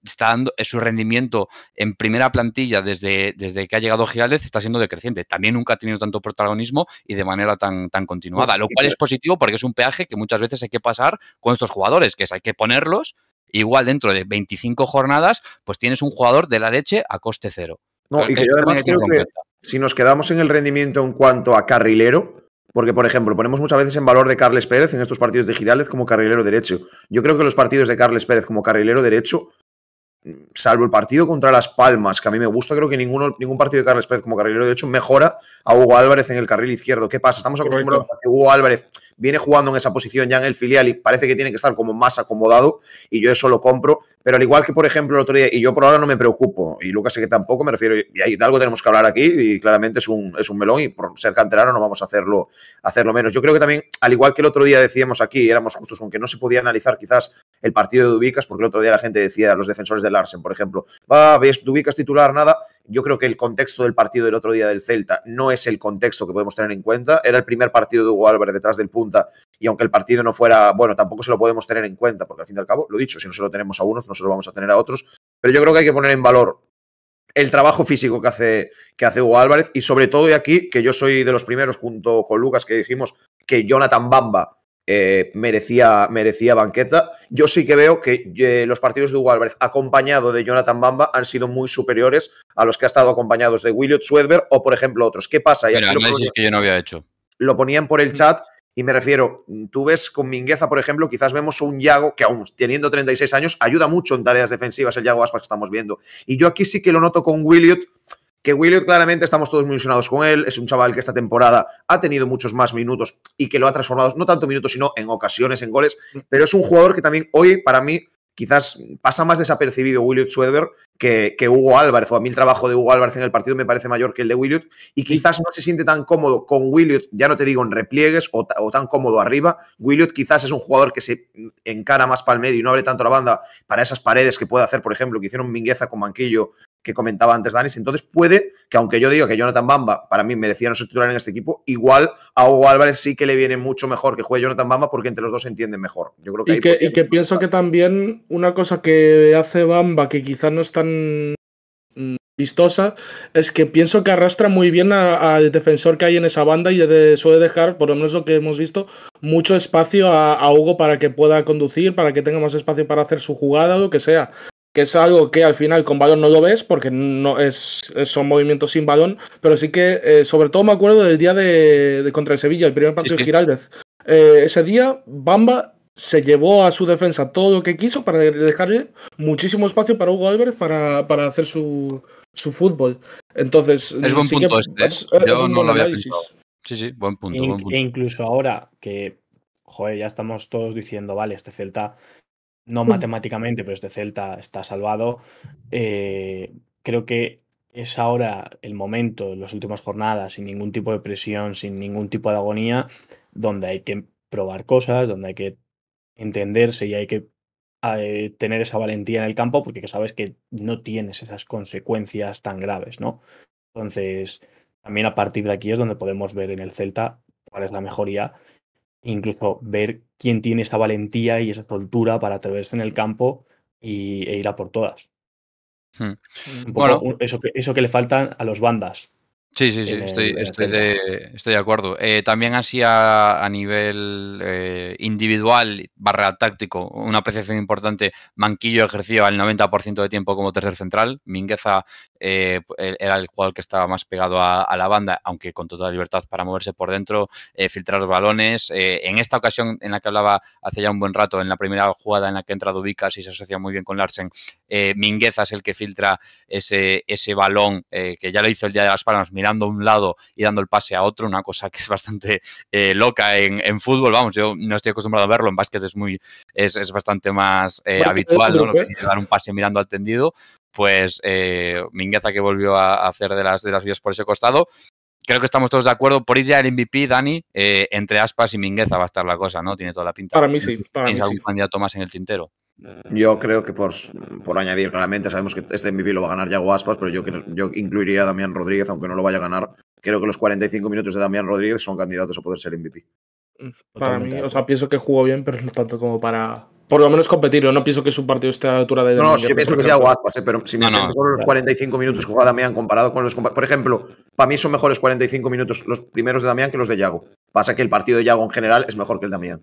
está dando eh, su rendimiento en primera plantilla desde, desde que ha llegado Giraldez está siendo decreciente. También nunca ha tenido tanto protagonismo y de manera tan, tan continuada, lo cual es positivo porque es un peaje que muchas veces hay que pasar con estos jugadores, que es hay que ponerlos, igual dentro de 25 jornadas, pues tienes un jugador de la leche a coste cero. No, y que yo además creo que si nos quedamos en el rendimiento en cuanto a carrilero, porque, por ejemplo, ponemos muchas veces en valor de Carles Pérez en estos partidos de Giraldez como carrilero derecho. Yo creo que los partidos de Carles Pérez como carrilero derecho salvo el partido contra Las Palmas, que a mí me gusta, creo que ningún partido de Carles Pérez como carrilero de hecho mejora a Hugo Álvarez en el carril izquierdo. ¿Qué pasa? Estamos acostumbrados a que Hugo Álvarez viene jugando en esa posición ya en el filial y parece que tiene que estar como más acomodado y yo eso lo compro, pero al igual que por ejemplo el otro día, y yo por ahora no me preocupo, y Lucas sé que tampoco, me refiero, y hay de algo tenemos que hablar aquí y claramente es un, es un melón y por ser canterano no vamos a hacerlo, hacerlo menos. Yo creo que también, al igual que el otro día decíamos aquí, éramos justos con que no se podía analizar quizás el partido de Ubicas, porque el otro día la gente decía, los defensores de Larsen, por ejemplo. va, ves, tú ubicas titular, nada. Yo creo que el contexto del partido del otro día del Celta no es el contexto que podemos tener en cuenta. Era el primer partido de Hugo Álvarez detrás del punta y aunque el partido no fuera, bueno, tampoco se lo podemos tener en cuenta, porque al fin y al cabo, lo dicho, si no se lo tenemos a unos, no se lo vamos a tener a otros. Pero yo creo que hay que poner en valor el trabajo físico que hace, que hace Hugo Álvarez y sobre todo y aquí, que yo soy de los primeros junto con Lucas que dijimos que Jonathan Bamba eh, merecía, merecía banqueta. Yo sí que veo que eh, los partidos de Hugo Álvarez acompañado de Jonathan Bamba han sido muy superiores a los que ha estado acompañados de Williot Swedberg o, por ejemplo, otros. ¿Qué pasa? lo ponían, que yo no había hecho. Lo ponían por el chat y me refiero, mm, tú ves con Mingueza, por ejemplo, quizás vemos un Yago que aún teniendo 36 años ayuda mucho en tareas defensivas el Yago Aspas que estamos viendo. Y yo aquí sí que lo noto con Williot que Williot claramente estamos todos muy ilusionados con él, es un chaval que esta temporada ha tenido muchos más minutos y que lo ha transformado, no tanto minutos, sino en ocasiones, en goles, mm. pero es un jugador que también hoy para mí quizás pasa más desapercibido Williot Schweber que, Hugo Álvarez, o a mí el trabajo de Hugo Álvarez en el partido me parece mayor que el de Williot, y quizás no se siente tan cómodo con Williot, ya no te digo en repliegues o, tan cómodo arriba, Williot quizás es un jugador que se encara más para el medio y no abre tanto la banda para esas paredes que puede hacer, por ejemplo, que hicieron Mingueza con Manquillo que comentaba antes Danis. Entonces puede que, aunque yo digo que Jonathan Bamba para mí merecía no ser titular en este equipo, igual a Hugo Álvarez sí que le viene mucho mejor que juegue Jonathan Bamba porque entre los dos se entienden mejor. Yo creo que y que, pienso que también una cosa que hace Bamba que quizás no es tan mm, vistosa es que pienso que arrastra muy bien al defensor que hay en esa banda y suele dejar, por lo menos lo que hemos visto, mucho espacio a, Hugo para que pueda conducir, para que tenga más espacio para hacer su jugada o lo que sea que es algo que al final con balón no lo ves porque no es, son movimientos sin balón, pero sí que eh, sobre todo me acuerdo del día de, contra el Sevilla, el primer partido de Giraldez. Eh, ese día Bamba se llevó a su defensa todo lo que quiso para dejarle muchísimo espacio para Hugo Álvarez para, hacer su, su, fútbol. Entonces, es buen punto no lo Sí, sí, buen punto, E incluso ahora que, joder, ya estamos todos diciendo, vale, este Celta no mm. matemáticamente, pero este Celta está salvado. Eh, creo que es ahora el momento, en las últimas jornadas, sin ningún tipo de presión, sin ningún tipo de agonía, donde hay que probar cosas, donde hay que entenderse y hay que eh, tener esa valentía en el campo, porque sabes que no tienes esas consecuencias tan graves, ¿no? Entonces, también a partir de aquí es donde podemos ver en el Celta cuál es la mejoría, incluso ver quién tiene esa valentía y esa soltura para atreverse en el campo y, e ir a por todas. Hmm. eso, eso que le faltan a los bandas, Sí, sí, sí, estoy, estoy, de, estoy, de, acuerdo. Eh, también así a, nivel eh, individual, barra táctico, una apreciación importante, Manquillo ejerció el 90% de tiempo como tercer central, Mingueza eh, e, era el jugador que estaba más pegado a, la banda, aunque con toda libertad para moverse por dentro, filtrar los balones. en esta ocasión en la que hablaba hace ya un buen rato, en la primera jugada en la que entra Dubicas y se asocia muy bien con Larsen, Mingueza es el que filtra ese, ese balón que ya lo hizo el día de las palmas mirando a un lado y dando el pase a otro, una cosa que es bastante eh, loca en, fútbol. Vamos, yo no estoy acostumbrado a verlo, en básquet es, muy, es, es bastante más eh, habitual, dar un pase mirando al tendido. Pues eh, Mingueza que volvió a hacer de las, de las vías por ese costado creo que estamos todos de acuerdo. Por ir ya el MVP, Dani, eh, entre Aspas y Mingueza va a estar la cosa, ¿no? Tiene toda la pinta. Para mí sí. Para mí algún candidato más en el tintero? Yo creo que por, por añadir claramente, sabemos que este MVP lo va a ganar Yago Aspas, pero yo, yo incluiría a Damián Rodríguez, aunque no lo vaya a ganar. Creo que los 45 minutos de Damián Rodríguez son candidatos a poder ser MVP. Mm, para mí, o sea, pienso que jugó bien, pero no tanto como para. Por lo menos competir, no pienso que su partido esté a la altura de. No, yo pienso que Yago Aspas, eh, pero si me no, con los 45 minutos que juega Damián comparado con los. Por ejemplo, para mí son mejores 45 minutos los primeros de Damián que los de Yago. Pasa que el partido de Yago en general es mejor que el de Damián.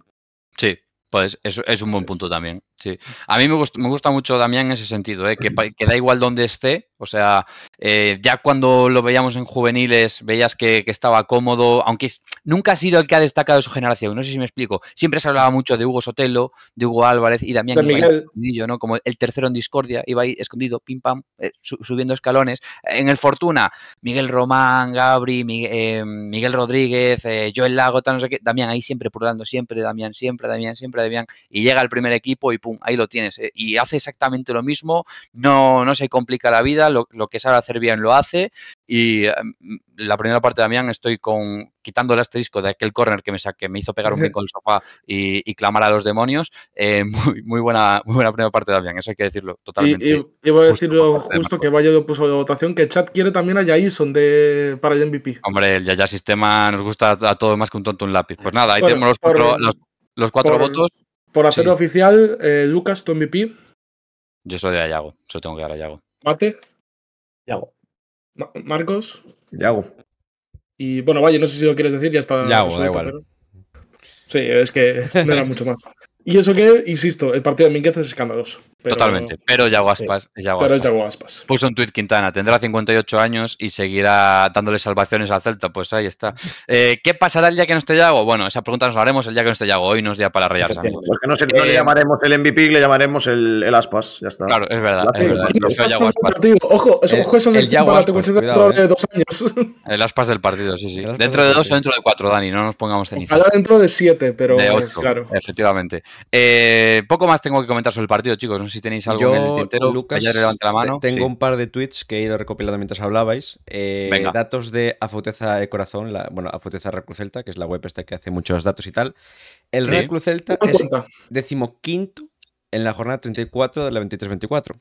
Sí, pues eso es un buen punto también. Sí, a mí me, gusta, mucho Damián en ese sentido, ¿eh? que, da igual donde esté, o sea, eh, ya cuando lo veíamos en juveniles, veías que, estaba cómodo, aunque nunca ha sido el que ha destacado su generación, no sé si me explico, siempre se hablaba mucho de Hugo Sotelo, de Hugo Álvarez y Damián Miguel. ¿no? como el tercero en discordia, iba ahí escondido, pim pam, eh, subiendo escalones. En el Fortuna, Miguel Román, Gabri, Miguel, Rodríguez, Joel Lago, no sé qué, Damián ahí siempre purlando, siempre Damián, siempre Damián, siempre Damián, y llega al primer equipo y ahí lo tienes. Eh, y hace exactamente lo mismo, no, no se complica la vida, lo, que sabe hacer bien lo hace. Y em, la primera parte de Damián estoy con quitando el asterisco de aquel corner que me saqué, me hizo pegar un brinco el sofá y, clamar a los demonios. Eh, [laughs] muy, buena, muy buena primera parte de Damián, eso hay que decirlo totalmente. Y, voy a decirlo justo, que vaya yo puso de votación que Chat quiere también a Jason de para el MVP. Hombre, el Yaya sistema nos gusta a todos más que un tonto un lápiz. Pues nada, ahí tenemos los cuatro, los, cuatro votos. Por hacerlo oficial, eh, Lucas, Tom MVP. Yo soy de Ayago, yo tengo que dar a Mate. Yago. Marcos. Yago. Y bueno, vaya, no sé si lo quieres decir, ya está. Yago, igual. Sí, es que no era mucho más. [laughs] Y eso que, insisto, el partido de Minguez es escandaloso. Totalmente, pero Yago Aspas, eh, Puso un tuit Quintana, tendrá 58 años y seguirá dándole salvaciones al Celta, pues ahí está. [laughs] Eh, ¿Qué pasará el día que no esté Yago? Bueno, esa pregunta nos la haremos el día que no esté Yago, hoy nos es para rayarse. Porque pues no, sé, no eh, le llamaremos el MVP, le llamaremos el, Aspas, ya está. Claro, es verdad. Ojo, eso, el, Yago dos años. [laughs] El Aspas del partido, sí, sí. Dentro de dos o dentro de cuatro, Dani, no nos pongamos tenis. Ojalá dentro de siete, pero claro. Efectivamente. poco más tengo que comentar sobre el partido, chicos si tenéis algo Yo, en el tintero. Lucas, Tengo un par de tweets que he ido recopilando mientras hablabais. Eh, datos de Afuteza de Corazón, la, bueno, Afuteza Celta, que es la web esta que hace muchos datos y tal. El Cruz Celta es decimoquinto en la jornada 34 de la 23-24.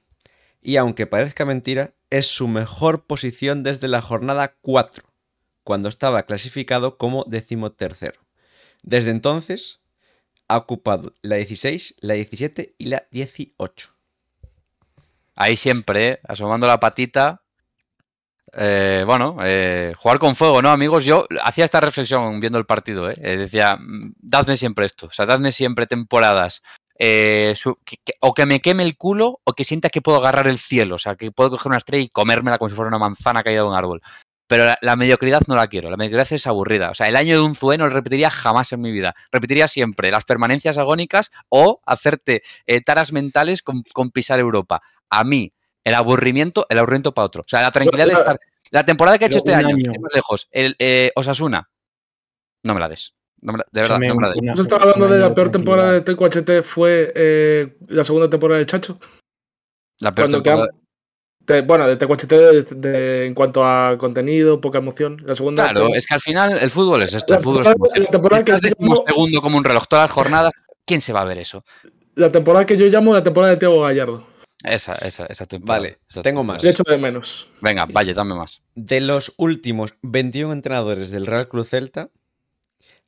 Y aunque parezca mentira, es su mejor posición desde la jornada 4, cuando estaba clasificado como decimotercero. Desde entonces, ha ocupado la 16, la 17 y la 18. Ahí siempre, ¿eh? asomando la patita. Eh, bueno, eh, jugar con fuego, ¿no, amigos? Yo hacía esta reflexión viendo el partido, decía, mm, dadme siempre esto, o sea, dadme siempre temporadas. o que me queme el culo o que sienta que puedo agarrar el cielo, o sea, que puedo coger una estrella y comérmela como si fuera una manzana caída de un árbol. Pero la, mediocridad no la quiero, la mediocridad es aburrida. O sea, el año de un Zue no lo repetiría jamás en mi vida. Repetiría siempre las permanencias agónicas o hacerte eh, taras mentales con, pisar Europa. A mí, el aburrimiento, el aburrimiento para otro. O sea, la tranquilidad de estar. La temporada que ha hecho este año, más lejos, el, eh, Osasuna, no me la des. de verdad, no me la des. se estaba hablando de la peor temporada de TQHT? fue eh, la segunda temporada de Chacho. La peor temporada bueno, te de, en cuanto a contenido, poca emoción. La segunda. Claro, es que al final el fútbol es esto. el fútbol temporada, es segundo como un reloj toda las jornadas. ¿Quién se va a ver eso? La temporada que yo llamo la temporada de Tiago Gallardo. Esa, esa, esa temporada. Vale, tengo más. De hecho, de menos. Venga, vaya, dame más. De los últimos 21 entrenadores del Real Cruz Celta,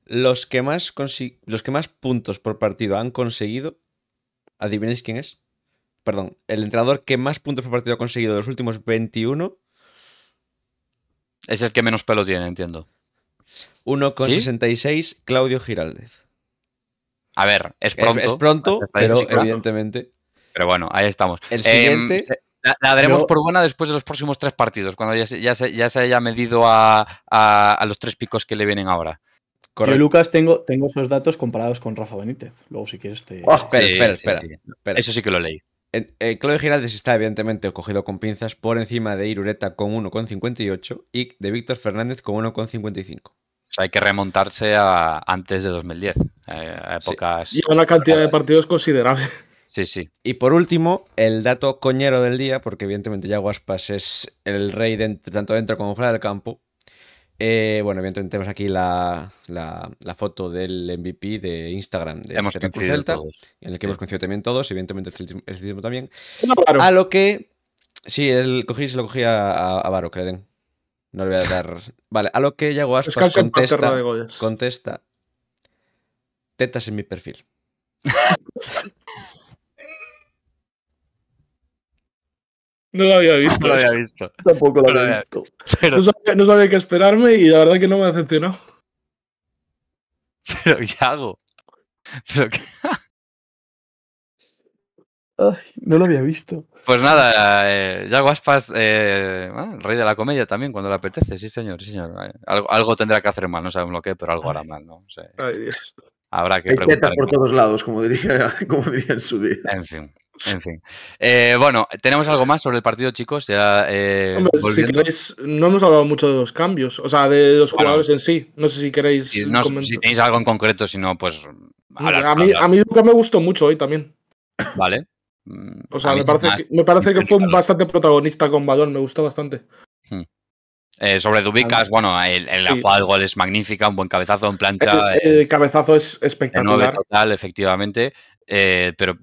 los que más, los que más puntos por partido han conseguido, ¿adivináis quién es? perdón, el entrenador que más puntos por partido ha conseguido de los últimos 21. Es el que menos pelo tiene, entiendo. 1,66, 66, Claudio Giraldez. A ver, es pronto. pero evidentemente. Pero bueno, ahí estamos. El em, siguiente. la, daremos por buena después de los próximos tres partidos, cuando ya se, haya medido a, los tres picos que le vienen ahora. Correcto. Yo, Lucas, tengo, esos datos comparados con Rafa Benítez. Luego, si quieres, te. Oh, espera, espera, espera, Eso sí que lo leí eh, eh Claudio Giraldes está evidentemente cogido con pinzas por encima de Irureta con 1,58 y de Víctor Fernández con 1,55. hay que remontarse a antes de 2010, eh, a épocas... Y una cantidad de partidos considerable. Sí, sí. Y por último, el dato coñero del día, porque evidentemente Yaguaspas es el rey tanto dentro como fuera del campo, eh, bueno, evidentemente tenemos aquí la, la, foto del MVP de Instagram de Celta, en el que hemos conocido también todos, evidentemente el ciclismo también. A lo que. Sí, cogí se lo cogí a, Varo, No le voy a [laughs] dar. Vale, a lo que Yago Aspas contesta, contesta. Tetas en mi perfil. [laughs] No lo había visto. No Tampoco lo, había, visto. No, sabía, qué esperarme y la verdad que no me ha decepcionado. [laughs] Pero, Yago. ¿Pero [laughs] no lo había visto. Pues nada, eh, Yago Aspas, eh, el rey de la comedia también, cuando le apetece. Sí, señor, sí, señor. Algo, tendrá que hacer mal, no sabemos lo que, pero algo hará mal, ¿no? Ay, Dios. Habrá que preguntar. por todos lados, como diría, [laughs] como diría en su día. En fin. En fin. Eh, bueno, ¿tenemos algo más sobre el partido, chicos? Eh, Hombre, si queréis, no hemos hablado mucho de los cambios, o sea, de los jugadores en sí. No sé si queréis. Si, si tenéis algo en concreto, si no, pues. a, mí, a me gustó mucho hoy también. Vale. O sea, me parece, que, me parece, que, fue bastante protagonista con balón, me gustó bastante. Eh, sobre Dubicas, bueno, el, el sí. gol es magnífica, un buen cabezazo en plancha. El, eh, cabezazo es espectacular. total, efectivamente. Eh, pero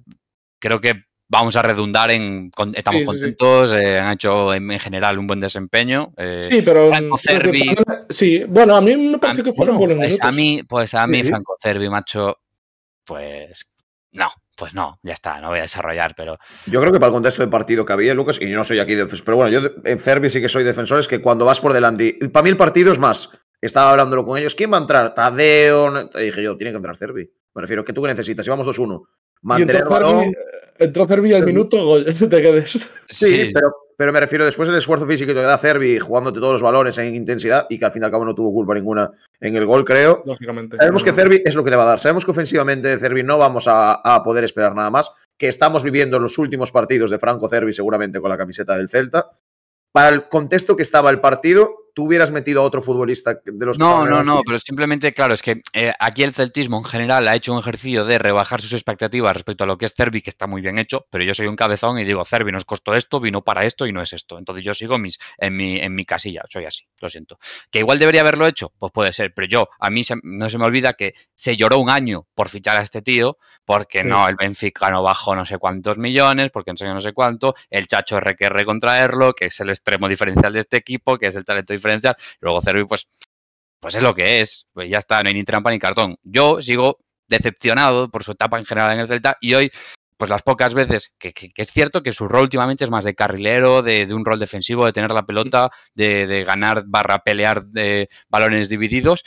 creo que vamos a redundar en. estamos contentos, han hecho en, general un buen desempeño. sí, pero. Franco sí, bueno, a mí me parece que fueron buenos pues A mí, pues a mí, Franco Cervi, macho, pues. No, pues no, ya está, no voy a desarrollar, pero... Yo creo que para el contexto de partido que había, Lucas, y yo no soy aquí, de, pero bueno, yo en Cervi sí que soy defensor, es que cuando vas por delante, y para mí el partido es más, estaba hablándolo con ellos, ¿quién va a entrar? Tadeo, te dije yo, tiene que entrar Cervi. me refiero, que tú necesitas, si vamos 2-1, mantener Entró al minuto, [laughs] te quedes. sí, pero pero me refiero después el esfuerzo físico que te da Cervi jugándote todos los valores en intensidad y que al fin y al cabo no tuvo culpa ninguna en el gol, creo. Lógicamente. Sabemos que Cervi es lo que te va a dar. Sabemos que ofensivamente de Cervi no vamos a, a, poder esperar nada más. Que estamos viviendo los últimos partidos de Franco Cervi, seguramente con la camiseta del Celta. Para el contexto que estaba el partido, tú hubieras metido a otro futbolista de los que No, no, no, pero simplemente, claro, es que eh, aquí el celtismo en general ha hecho un ejercicio de rebajar sus expectativas respecto a lo que es Cervi, que está muy bien hecho, pero yo soy un cabezón y digo, Cervi nos costó esto, vino para esto y no es esto. Entonces yo sigo mis, en, mi, en mi casilla, soy así, lo siento. ¿Que igual debería haberlo hecho? Pues puede ser, pero yo, a mí no se me olvida que se lloró un año por fichar a este tío, porque no, el Benfica no bajó no sé cuántos millones, porque enseñó no sé cuánto, el Chacho requiere contraerlo, que es el extremo diferencial de este equipo, que es el talento Luego Cervi, pues, pues es lo que es. Pues ya está, no hay ni trampa ni cartón. Yo sigo decepcionado por su etapa en general en el Celta y hoy pues las pocas veces, que, es cierto que su rol últimamente es más de carrilero, de, un rol defensivo, de tener la pelota, de, de ganar barra pelear de eh, balones divididos,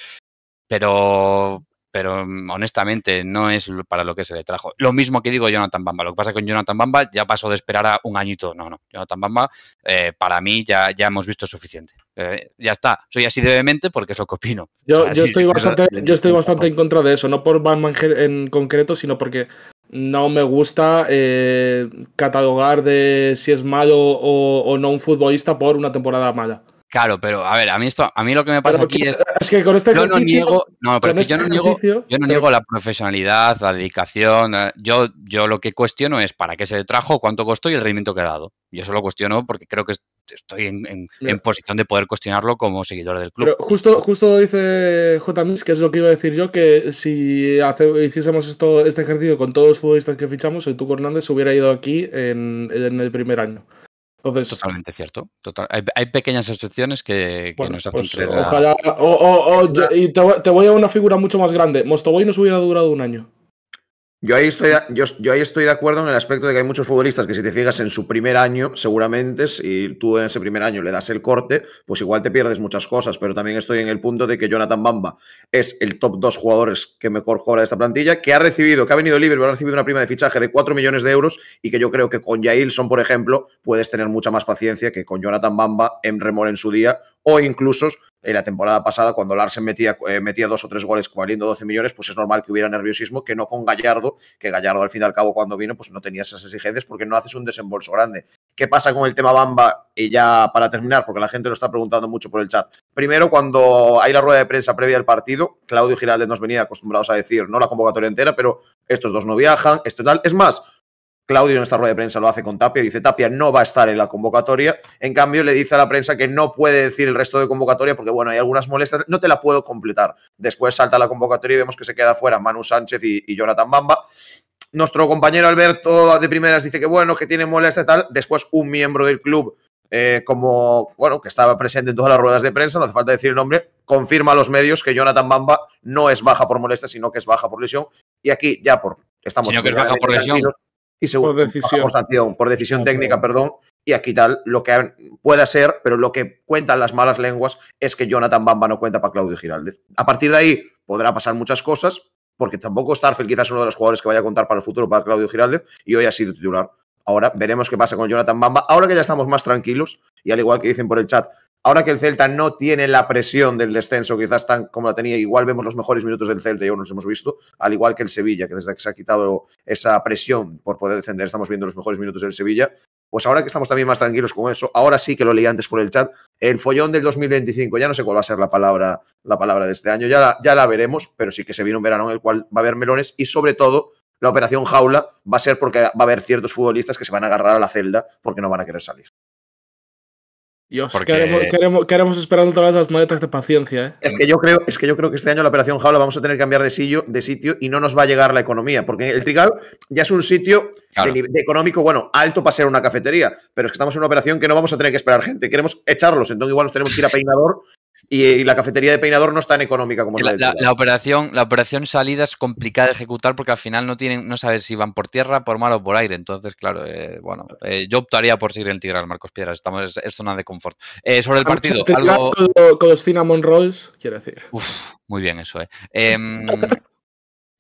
pero pero mm, honestamente no es para lo que se le trajo. Lo mismo que digo Jonathan Bamba. Lo que pasa con Jonathan Bamba ya pasó de esperar a un añito. No, no. Jonathan Bamba, eh, para mí ya, ya hemos visto suficiente. Eh, ya está. Soy así de demente porque es lo que opino. Yo, estoy, bastante, yo estoy bastante en contra de eso. No por Batman en concreto, sino porque no me gusta eh, catalogar de si es malo o no un futbolista por una temporada mala. Claro, pero a ver, a mí esto, a mí lo que me pasa aquí es, que con este yo no niego, este yo no eh, niego, la profesionalidad, la dedicación. Eh, yo, yo lo que cuestiono es para qué se le trajo, cuánto costó y el rendimiento que ha dado. Yo eso cuestiono porque creo que estoy en, posición de poder cuestionarlo como seguidor del club. Pero justo, justo dice J. que es lo que iba a decir yo, que si hiciésemos esto, este ejercicio con todos los futbolistas que fichamos, el Tuco Hernández hubiera ido aquí en el primer año. Totalmente cierto. hay, pequeñas excepciones que, nos hacen pues, eh, Ojalá. O, y te, voy a una figura mucho más grande. Mostoboy nos hubiera durado un año. Yo ahí, estoy, yo, ahí estoy de acuerdo en el aspecto de que hay muchos futbolistas que si te fijas en su primer año, seguramente si tú en ese primer año le das el corte, pues igual te pierdes muchas cosas, pero también estoy en el punto de que Jonathan Bamba es el top dos jugadores que mejor juega de esta plantilla, que ha recibido, que ha venido libre, pero ha recibido una prima de fichaje de 4 millones de euros y que yo creo que con Jailson, por ejemplo, puedes tener mucha más paciencia que con Jonathan Bamba, en remol en su día o incluso en eh, la temporada pasada cuando Larsen metía, eh, metía dos o tres goles valiendo 12 millones, pues es normal que hubiera nerviosismo, que no con Gallardo, que Gallardo al fin y al cabo cuando vino pues no tenía esas exigencias porque no haces un desembolso grande. ¿Qué pasa con el tema Bamba? Y ya para terminar, porque la gente lo está preguntando mucho por el chat. Primero, cuando hay la rueda de prensa previa al partido, Claudio Giralde nos venía acostumbrados a decir, no la convocatoria entera, pero estos dos no viajan, esto tal. Es más, Claudio en esta rueda de prensa lo hace con Tapia, dice Tapia no va a estar en la convocatoria, en cambio le dice a la prensa que no puede decir el resto de convocatoria porque bueno, hay algunas molestias, no te la puedo completar. Después salta la convocatoria y vemos que se queda fuera Manu Sánchez y, Jonathan Bamba. Nuestro compañero Alberto de primeras dice que bueno, que tiene molestia y tal, después un miembro del club eh, como, bueno, que estaba presente en todas las ruedas de prensa, no hace falta decir el nombre, confirma a los medios que Jonathan Bamba no es baja por molestia, sino que es baja por lesión. Y aquí ya por... Estamos... Sino que es baja por lesión y por decisión, por decisión técnica, perdón, y aquí tal, lo que pueda ser, pero lo que cuentan las malas lenguas es que Jonathan Bamba no cuenta para Claudio Giraldez. A partir de ahí podrá pasar muchas cosas, porque tampoco Starfield quizás es uno de los jugadores que vaya a contar para el futuro para Claudio Giraldez, y hoy ha sido titular. Ahora veremos qué pasa con Jonathan Bamba. Ahora que ya estamos más tranquilos, y al igual que dicen por el chat, Ahora que el Celta no tiene la presión del descenso, quizás tan como la tenía, igual vemos los mejores minutos del Celta y aún nos los hemos visto, al igual que el Sevilla, que desde que se ha quitado esa presión por poder descender, estamos viendo los mejores minutos del Sevilla. Pues ahora que estamos también más tranquilos con eso, ahora sí que lo leí antes por el chat, el follón del 2025, ya no sé cuál va a ser la palabra, la palabra de este año, ya la, ya la veremos, pero sí que se viene un verano en el cual va a haber melones y sobre todo la operación jaula va a ser porque va a haber ciertos futbolistas que se van a agarrar a la celda porque no van a querer salir porque... queremos, esperando todas las maletas de paciencia. ¿eh? Es, que yo creo, es que yo creo que este año la operación jaula vamos a tener que cambiar de sitio, y no nos va a llegar la economía, porque el Trigal ya es un sitio de, económico, bueno, alto para ser una cafetería, pero es que estamos en una operación que no vamos a tener que esperar gente, queremos echarlos, entonces igual nos tenemos que ir a peinador y, la cafetería de Peinador no es tan económica como la, la, la, operación La operación salida es complicada de ejecutar porque al final no tienen no sabes si van por tierra, por mar o por aire. Entonces, claro, eh, bueno, eh, yo optaría por seguir el Tigral, Marcos Piedras. Estamos, es, zona de confort. Eh, sobre el partido. Algo... Con, los cinnamon rolls, quiero decir. muy bien eso, eh. Em,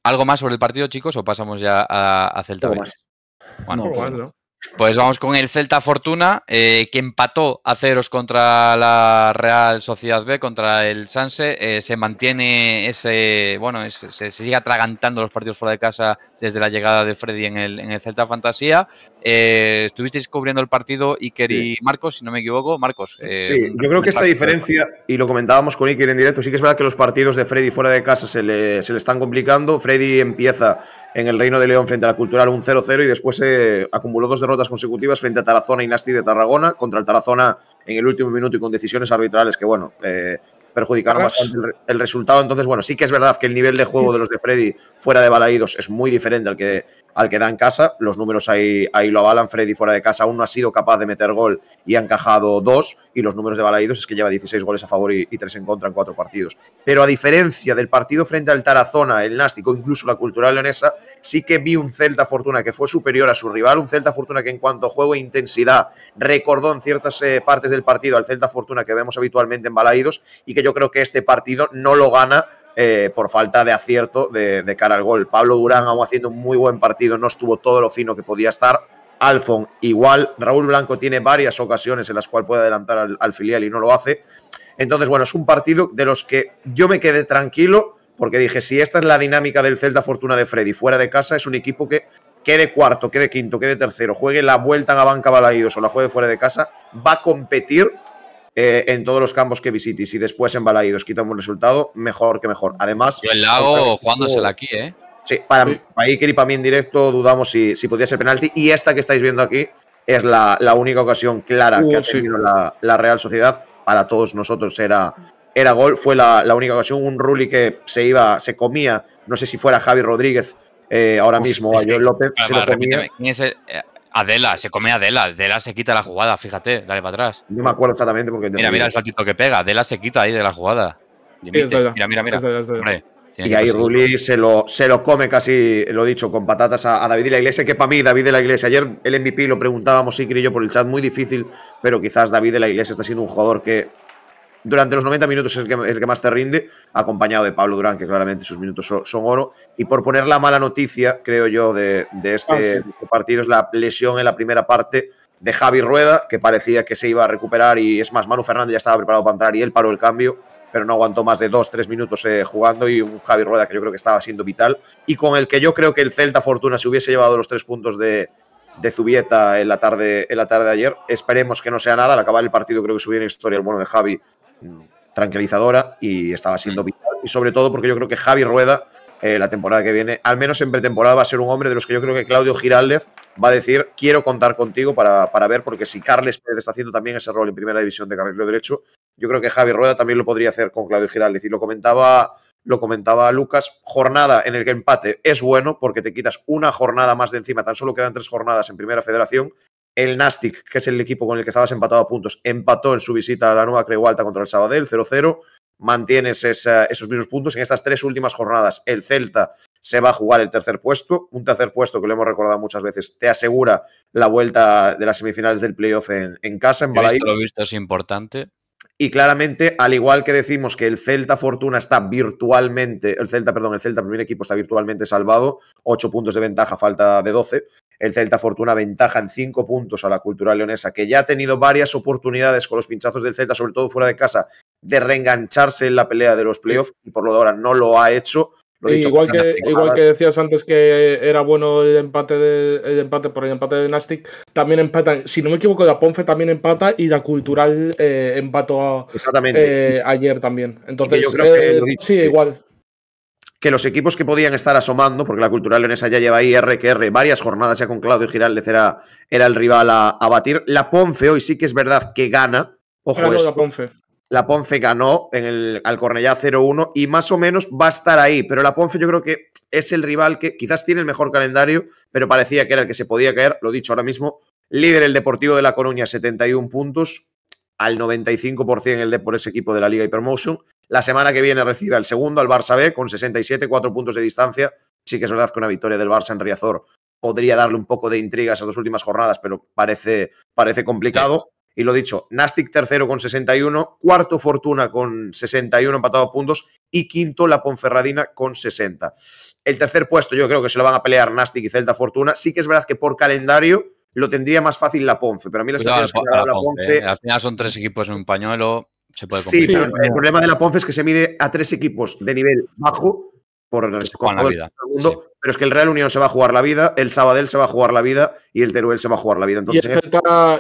¿Algo más sobre el partido, chicos, o pasamos ya a, Celta? Bueno, pues no, pues vamos con el Celta Fortuna, eh, que empató a ceros contra la Real Sociedad B, contra el Sanse. Eh, se mantiene ese, bueno, se, sigue atragantando los partidos fuera de casa desde la llegada de Freddy en el, en el Celta Fantasía. Eh, estuvisteis cubriendo el partido Iker y Marcos, si no me equivoco. Marcos. sí, eh, yo creo que esta diferencia, y lo comentábamos con Iker en directo, sí que es verdad que los partidos de Freddy fuera de casa se le, se le están complicando. Freddy empieza en el Reino de León frente a la Cultural 1 0-0 y después se acumuló dos derrotas consecutivas frente a Tarazona y Nasti de Tarragona, contra el Tarazona en el último minuto y con decisiones arbitrales que, bueno, eh, perjudicaron más el, resultado. Entonces, bueno, sí que es verdad que el nivel de juego de los de Freddy fuera de Balaídos es muy diferente al que, al que da en casa. Los números ahí, ahí lo avalan. Freddy fuera de casa aún no ha sido capaz de meter gol y ha encajado dos. Y los números de Balaídos es que lleva 16 goles a favor y, tres en contra en cuatro partidos. Pero a diferencia del partido frente al Tarazona, el Nástico, incluso la Cultural Leonesa, sí que vi un Celta Fortuna que fue superior a su rival. Un Celta Fortuna que en cuanto a juego e intensidad recordó en ciertas eh, partes del partido al Celta Fortuna que vemos habitualmente en Balaídos y que yo creo que este partido no lo gana eh, por falta de acierto de, cara al gol. Pablo Durán, aún haciendo un muy buen partido, no estuvo todo lo fino que podía estar. Alfon, igual. Raúl Blanco tiene varias ocasiones en las cuales puede adelantar al, filial y no lo hace. Entonces, bueno, es un partido de los que yo me quedé tranquilo porque dije, si esta es la dinámica del Celta Fortuna de Freddy fuera de casa, es un equipo que quede cuarto, quede quinto, quede tercero, juegue la vuelta en Banca Balaídos o la juegue fuera de casa, va a competir eh, en todos los campos que visitis y después en Balaídos quitamos un resultado, mejor que mejor. Además. Yo el lago jugándosela oh, aquí, ¿eh? Sí, para, sí. para Iker y para mí en directo dudamos si, si podía ser penalti. Y esta que estáis viendo aquí es la, única ocasión clara que ha oh, tenido la, Real Sociedad. Para todos nosotros era, era gol. Fue la, única ocasión. Un Rulli que se iba, se comía. No sé si fuera Javi Rodríguez eh, ahora mismo, a Joel López. Se lo comía. Eh, Adela, se come Adela. Adela se quita la jugada, fíjate, dale para atrás. No me acuerdo exactamente porque. Mira, mira el saltito que pega. Adela se quita ahí de la jugada. mira, mira, mira. y ahí Rulli se lo, se lo come casi, lo dicho, con patatas a, David de la Iglesia, que para mí David de la Iglesia, ayer el MVP lo preguntábamos, sí, y por el chat, muy difícil, pero quizás David de la Iglesia está siendo un jugador que durante los 90 minutos es el que, más te rinde, acompañado de Pablo Durán, que claramente sus minutos son, oro. Y por poner la mala noticia, creo yo, de, este, ah, este, partido es la lesión en la primera parte de Javi Rueda, que parecía que se iba a recuperar y es más, Manu Fernández ya estaba preparado para entrar y él paró el cambio, pero no aguantó más de dos, tres minutos eh, jugando y un Javi Rueda que yo creo que estaba siendo vital y con el que yo creo que el Celta Fortuna se hubiese llevado los tres puntos de, de Zubieta en la, tarde, en la tarde de ayer. Esperemos que no sea nada, al acabar el partido creo que subió en historia el bueno de Javi tranquilizadora y estaba siendo vital. Y sobre todo porque yo creo que Javi Rueda, eh, la temporada que viene, al menos en pretemporada, va a ser un hombre de los que yo creo que Claudio Giraldez va a decir, quiero contar contigo para, para ver, porque si Carles Pérez está haciendo también ese rol en primera división de carril derecho, yo creo que Javi Rueda también lo podría hacer con Claudio Giraldez. Y lo comentaba, lo comentaba Lucas, jornada en el que empate es bueno porque te quitas una jornada más de encima, tan solo quedan tres jornadas en primera federación el Nastic, que es el equipo con el que estabas empatado a puntos, empató en su visita a la nueva Creu Alta contra el Sabadell, 0-0. Mantienes esos mismos puntos. En estas tres últimas jornadas, el Celta se va a jugar el tercer puesto. Un tercer puesto que lo hemos recordado muchas veces te asegura la vuelta de las semifinales del playoff en, casa, en Lo visto es importante. Y claramente, al igual que decimos que el Celta Fortuna está virtualmente, el Celta, perdón, el Celta primer equipo está virtualmente salvado, Ocho puntos de ventaja, falta de 12 el Celta Fortuna ventaja en cinco puntos a la Cultural Leonesa, que ya ha tenido varias oportunidades con los pinchazos del Celta, sobre todo fuera de casa, de reengancharse en la pelea de los playoffs y por lo de ahora no lo ha hecho. Lo igual, que, igual que decías antes que era bueno el empate, de, el empate por el empate de Nastic, también empata, si no me equivoco, la PONFE también empata y la Cultural eh, empató eh, ayer también. Entonces, yo creo que eh, sí, igual que los equipos que podían estar asomando, porque la cultural leonesa ya lleva ahí R varias jornadas ya con Claudio Giraldez era, era el rival a, batir. La Ponce hoy sí que es verdad que gana. Ojo, la Ponce. La Ponce ganó en el, al Cornellá 0-1 y más o menos va a estar ahí. Pero la Ponce yo creo que es el rival que quizás tiene el mejor calendario, pero parecía que era el que se podía caer. Lo dicho ahora mismo, líder el Deportivo de La Coruña, 71 puntos, al 95% el de por ese equipo de la Liga Hypermotion. La semana que viene recibe el segundo, al Barça B, con 67, cuatro puntos de distancia. Sí que es verdad que una victoria del Barça en Riazor podría darle un poco de intriga a esas dos últimas jornadas, pero parece, parece complicado. Y lo dicho, Nastic tercero con 61, cuarto Fortuna con 61 empatados puntos y quinto la Ponferradina con 60. El tercer puesto yo creo que se lo van a pelear Nastic y Celta Fortuna. Sí que es verdad que por calendario lo tendría más fácil la Ponfe, pero a mí las la, la, la Ponfe. Eh, al final son tres equipos en un pañuelo sí, el problema de la Ponce es que se mide a tres equipos de nivel bajo por el, la pero es que el Real Unión se va a jugar la vida, el Sabadell se va a jugar la vida y el Teruel se va a jugar la vida. Entonces,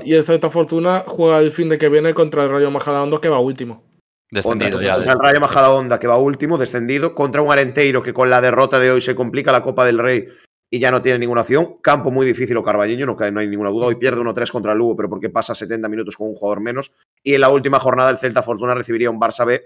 y, el Fortuna juega el fin de que viene contra el Rayo Majadahonda que va último. Descendido ya. El Rayo Majadahonda que va último, descendido, contra un Arenteiro que con la derrota de hoy se complica la Copa del Rey y ya no tiene ninguna opción. Campo muy difícil o Carballeño, no, no hay ninguna duda. Hoy pierde 1-3 contra el Lugo, pero porque pasa 70 minutos con un jugador menos. Y en la última jornada el Celta Fortuna recibiría un Barça B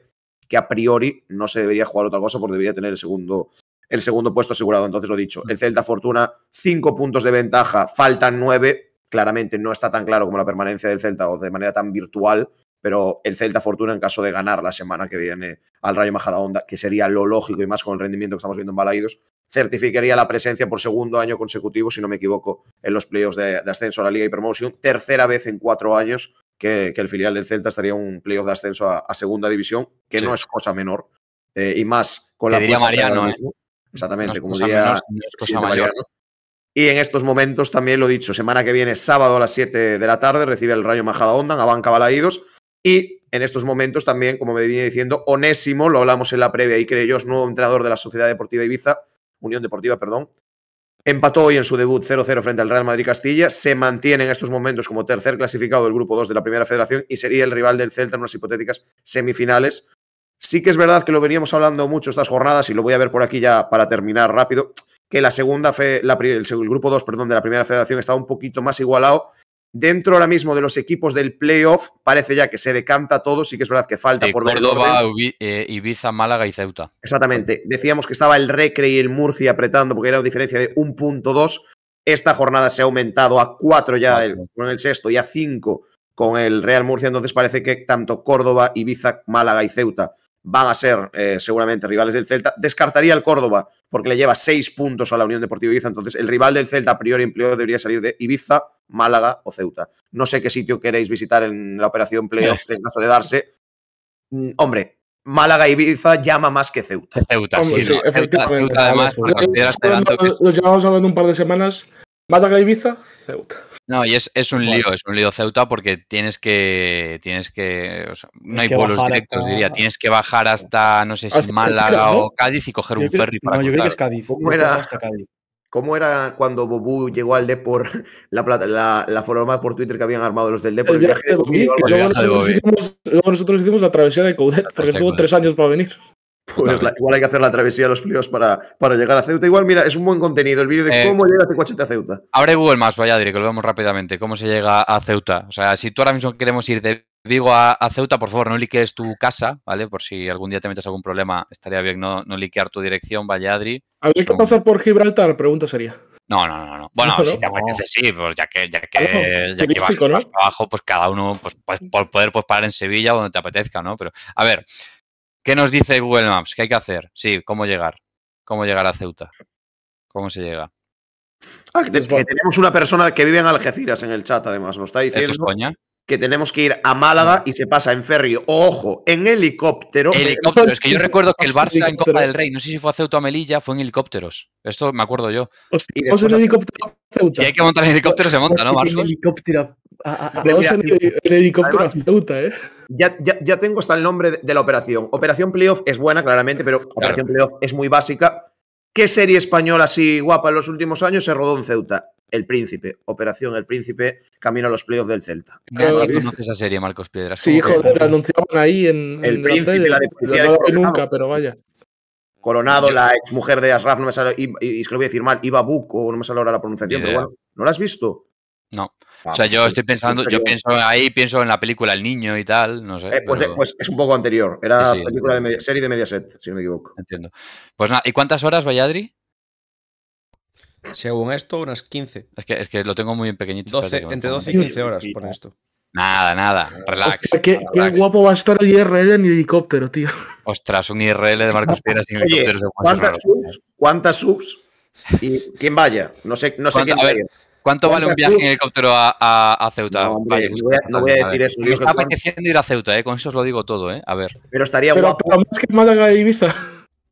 que a priori no se debería jugar otra cosa porque debería tener el segundo, el segundo puesto asegurado. Entonces lo dicho, el Celta Fortuna, 5 puntos de ventaja, faltan 9. Claramente no está tan claro como la permanencia del Celta o de manera tan virtual, pero el Celta Fortuna en caso de ganar la semana que viene al Rayo Majadahonda, que sería lo lógico y más con el rendimiento que estamos viendo en Balaidos certificaría la presencia por segundo año consecutivo, si no me equivoco, en los playoffs de, ascenso a la Liga y promoción. Tercera vez en cuatro años que, el filial del Celta estaría en un playoff de ascenso a, segunda división, que no es cosa menor. Eh, y más con la. diría Mariano, ¿eh? Exactamente, como diría. mayor. Y en estos momentos, también lo he dicho, semana que viene, sábado a las 7 de la tarde, recibe el Rayo Majada a Banca Balaídos. Y en estos momentos también, como me viene diciendo, Onésimo, lo hablamos en la previa y creo yo, es nuevo entrenador de la Sociedad Deportiva Ibiza, Unión Deportiva, perdón. Empató hoy en su debut 0-0 frente al Real Madrid Castilla. Se mantiene en estos momentos como tercer clasificado del Grupo 2 de la Primera Federación y sería el rival del Celta en unas hipotéticas semifinales. Sí que es verdad que lo veníamos hablando mucho estas jornadas y lo voy a ver por aquí ya para terminar rápido, que la segunda el, Grupo 2 perdón, de la Primera Federación estaba un poquito más igualado dentro ahora mismo de los equipos del playoff, parece ya que se decanta todo, sí que es verdad que falta por ver Córdoba, eh, Ibiza, Málaga y Ceuta. Exactamente, decíamos que estaba el Recre y el Murcia apretando porque era una diferencia de 1.2, esta jornada se ha aumentado a 4 ya con el sexto y a 5 con el Real Murcia, entonces parece que tanto Córdoba, Ibiza, Málaga y Ceuta van a ser seguramente rivales del Celta. Descartaría el Córdoba porque le lleva seis puntos a la Unión Deportiva Ibiza. Entonces, el rival del Celta a priori empleo debería salir de Ibiza, Málaga o Ceuta. No sé qué sitio queréis visitar en la operación playoff en caso de darse. Hombre, Málaga Ibiza llama más que Ceuta. Ceuta, sí, además, llevamos hablando un par de semanas. Málaga Ibiza, Ceuta. No, y es, es un lío, es un lío Ceuta porque tienes que, tienes que, no hay vuelos directos, diría, tienes que bajar hasta, no sé si ah, Málaga o Cádiz y coger un ferry para No, yo creo que es Cádiz. ¿Cómo era, ¿Cómo era cuando Bobú llegó al Depor [laughs] la, la, forma por Twitter que habían armado los del Depor? luego, nosotros hicimos, nosotros hicimos, la travesía de Coudet porque estuvo tres años para venir. Pues igual hay que hacer la travesía de los pliegos para, para llegar a Ceuta. Igual, mira, es un buen contenido el vídeo de eh, cómo llega Tecuachete este a Ceuta. Abre Google Maps, Valladri, que lo vemos rápidamente. ¿Cómo se llega a Ceuta? O sea, si tú ahora mismo queremos ir de Vigo a, Ceuta, por favor, no liquees tu casa, ¿vale? Por si algún día te metes algún problema, estaría bien no, no liquear tu dirección, Valladri. ¿Habría que pasar por Gibraltar? Pregunta sería. No, no, no, no. Bueno, si te apetece, sí, pues ya que, ya que, ya que vas, abajo, pues cada uno, pues, pues, poder pues, parar en Sevilla donde te apetezca, ¿no? Pero, a ver, ¿Qué nos dice Google Maps? ¿Qué hay que hacer? Sí, ¿cómo llegar? ¿Cómo llegar a Ceuta? ¿Cómo se llega? Ah, que, tenemos una persona que vive en Algeciras en el chat, además, nos está diciendo. que tenemos que ir a Málaga mm. y se pasa en ferry, ojo, en helicóptero. Helicóptero, es que yo recuerdo que el Barça en Copa del Rey, no sé si fue a Ceuta o Melilla, fue en helicópteros. Esto me acuerdo yo. Hostia, y helicóptero hay que montar en helicóptero, se monta, ¿no, helicóptero el, helicóptero además, Ceuta, ¿eh? Ya, tengo hasta el nombre de, la operación. Operación Playoff es buena, claramente, pero Operación Playoff es muy básica. ¿Qué serie española así guapa en los últimos años se rodó en Ceuta? El Príncipe, Operación El Príncipe, camino a los playoffs del Celta. No, esa serie, Marcos Piedras. Sí, joder, la anunciaban ahí en. El Príncipe, la, la de nunca, pero vaya. Coronado, la ex mujer de Asraf, no me sale, y, es que lo voy a decir mal, Iba buco no me sale ahora la pronunciación, pero bueno, ¿no la has visto? No. Ah, o sea, pues yo estoy pensando, yo pienso ahí, pienso en la película El Niño y tal, no sé. Eh, pues, eh, pues, es un poco anterior, era película de serie de Mediaset, si no me equivoco. Entiendo. Pues nada, ¿y cuántas horas, Valladri? Según esto, unas 15. Es que, lo tengo muy pequeñito. entre 12 y 15 horas por esto. Nada, nada, ah, relax. qué, guapo va a estar el IRL en helicóptero, tío. Ostras, un IRL de Marcos Piedras [laughs] sin helicóptero. ¿cuántas subs? ¿Cuántas subs? ¿Y quién vaya? No sé, no sé quién vaya. ¿Cuánto vale un viaje en helicóptero a, a, Ceuta? No, pues voy a, decir eso. Me está apeteciendo ir a Ceuta, eh, con eso os lo digo todo, ¿eh? A ver. Pero estaría pero, guapo. Pero más que Málaga de Ibiza.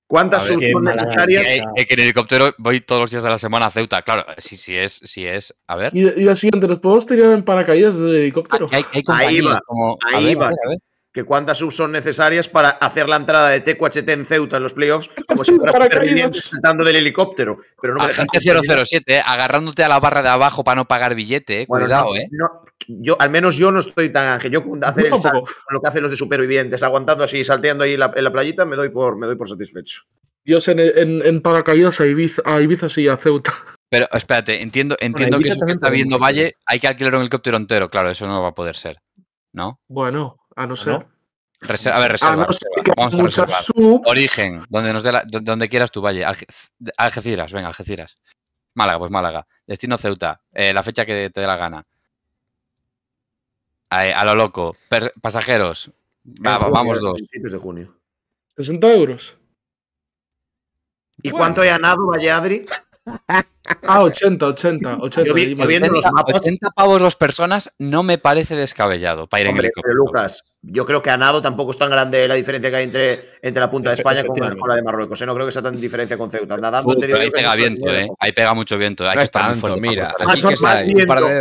¿Cuántas son necesarias? Eh, eh, que, en helicóptero voy todos los días de la semana a Ceuta, claro. Si, si es, es. A ver. Y, y lo siguiente, ¿nos podemos tirar en paracaídas de helicóptero? ahí va. Como, ahí va que cuántas subs son necesarias para hacer la entrada de HT en Ceuta en los playoffs, [laughs] como si fuera superviviente saltando del helicóptero. Pero no me 007, eh, agarrándote a la barra de abajo para no pagar billete, eh, cuidado, ¿eh? yo, al menos yo no estoy tan ángel. Yo con hacer el con lo que hacen los de supervivientes, aguantando así, salteando ahí en la playita, me doy por, me doy por satisfecho. Yo en, en, paracaídas a Ibiza, a a Ceuta. Pero espérate, entiendo, entiendo que eso que está viendo Valle, hay que alquilar un helicóptero entero, claro, eso no va a poder ser. ¿No? Bueno, a no ¿Ah, ser. a ver, reserva. A no ser que subs. Origen, donde, donde quieras tu valle. Algeciras, venga, Algeciras. Málaga, pues Málaga. Destino Ceuta. Eh, la fecha que te dé la gana. A, eh, lo loco. pasajeros. vamos dos. de junio. 60 euros. ¿Y cuánto he ganado, Valleadri? [laughs] Ah, 80, 80, 80. 80, pavos dos personas no me parece descabellado para Hombre, Lucas, yo creo que a Nado tampoco es tan grande la diferencia que hay entre, entre la punta de España con, la de Marruecos. ¿eh? No creo que sea tan diferencia con Ceuta. Nada, ahí pega viento, ¿eh? Ahí pega mucho viento. ¿eh? Hay no es tanto, mira. Más,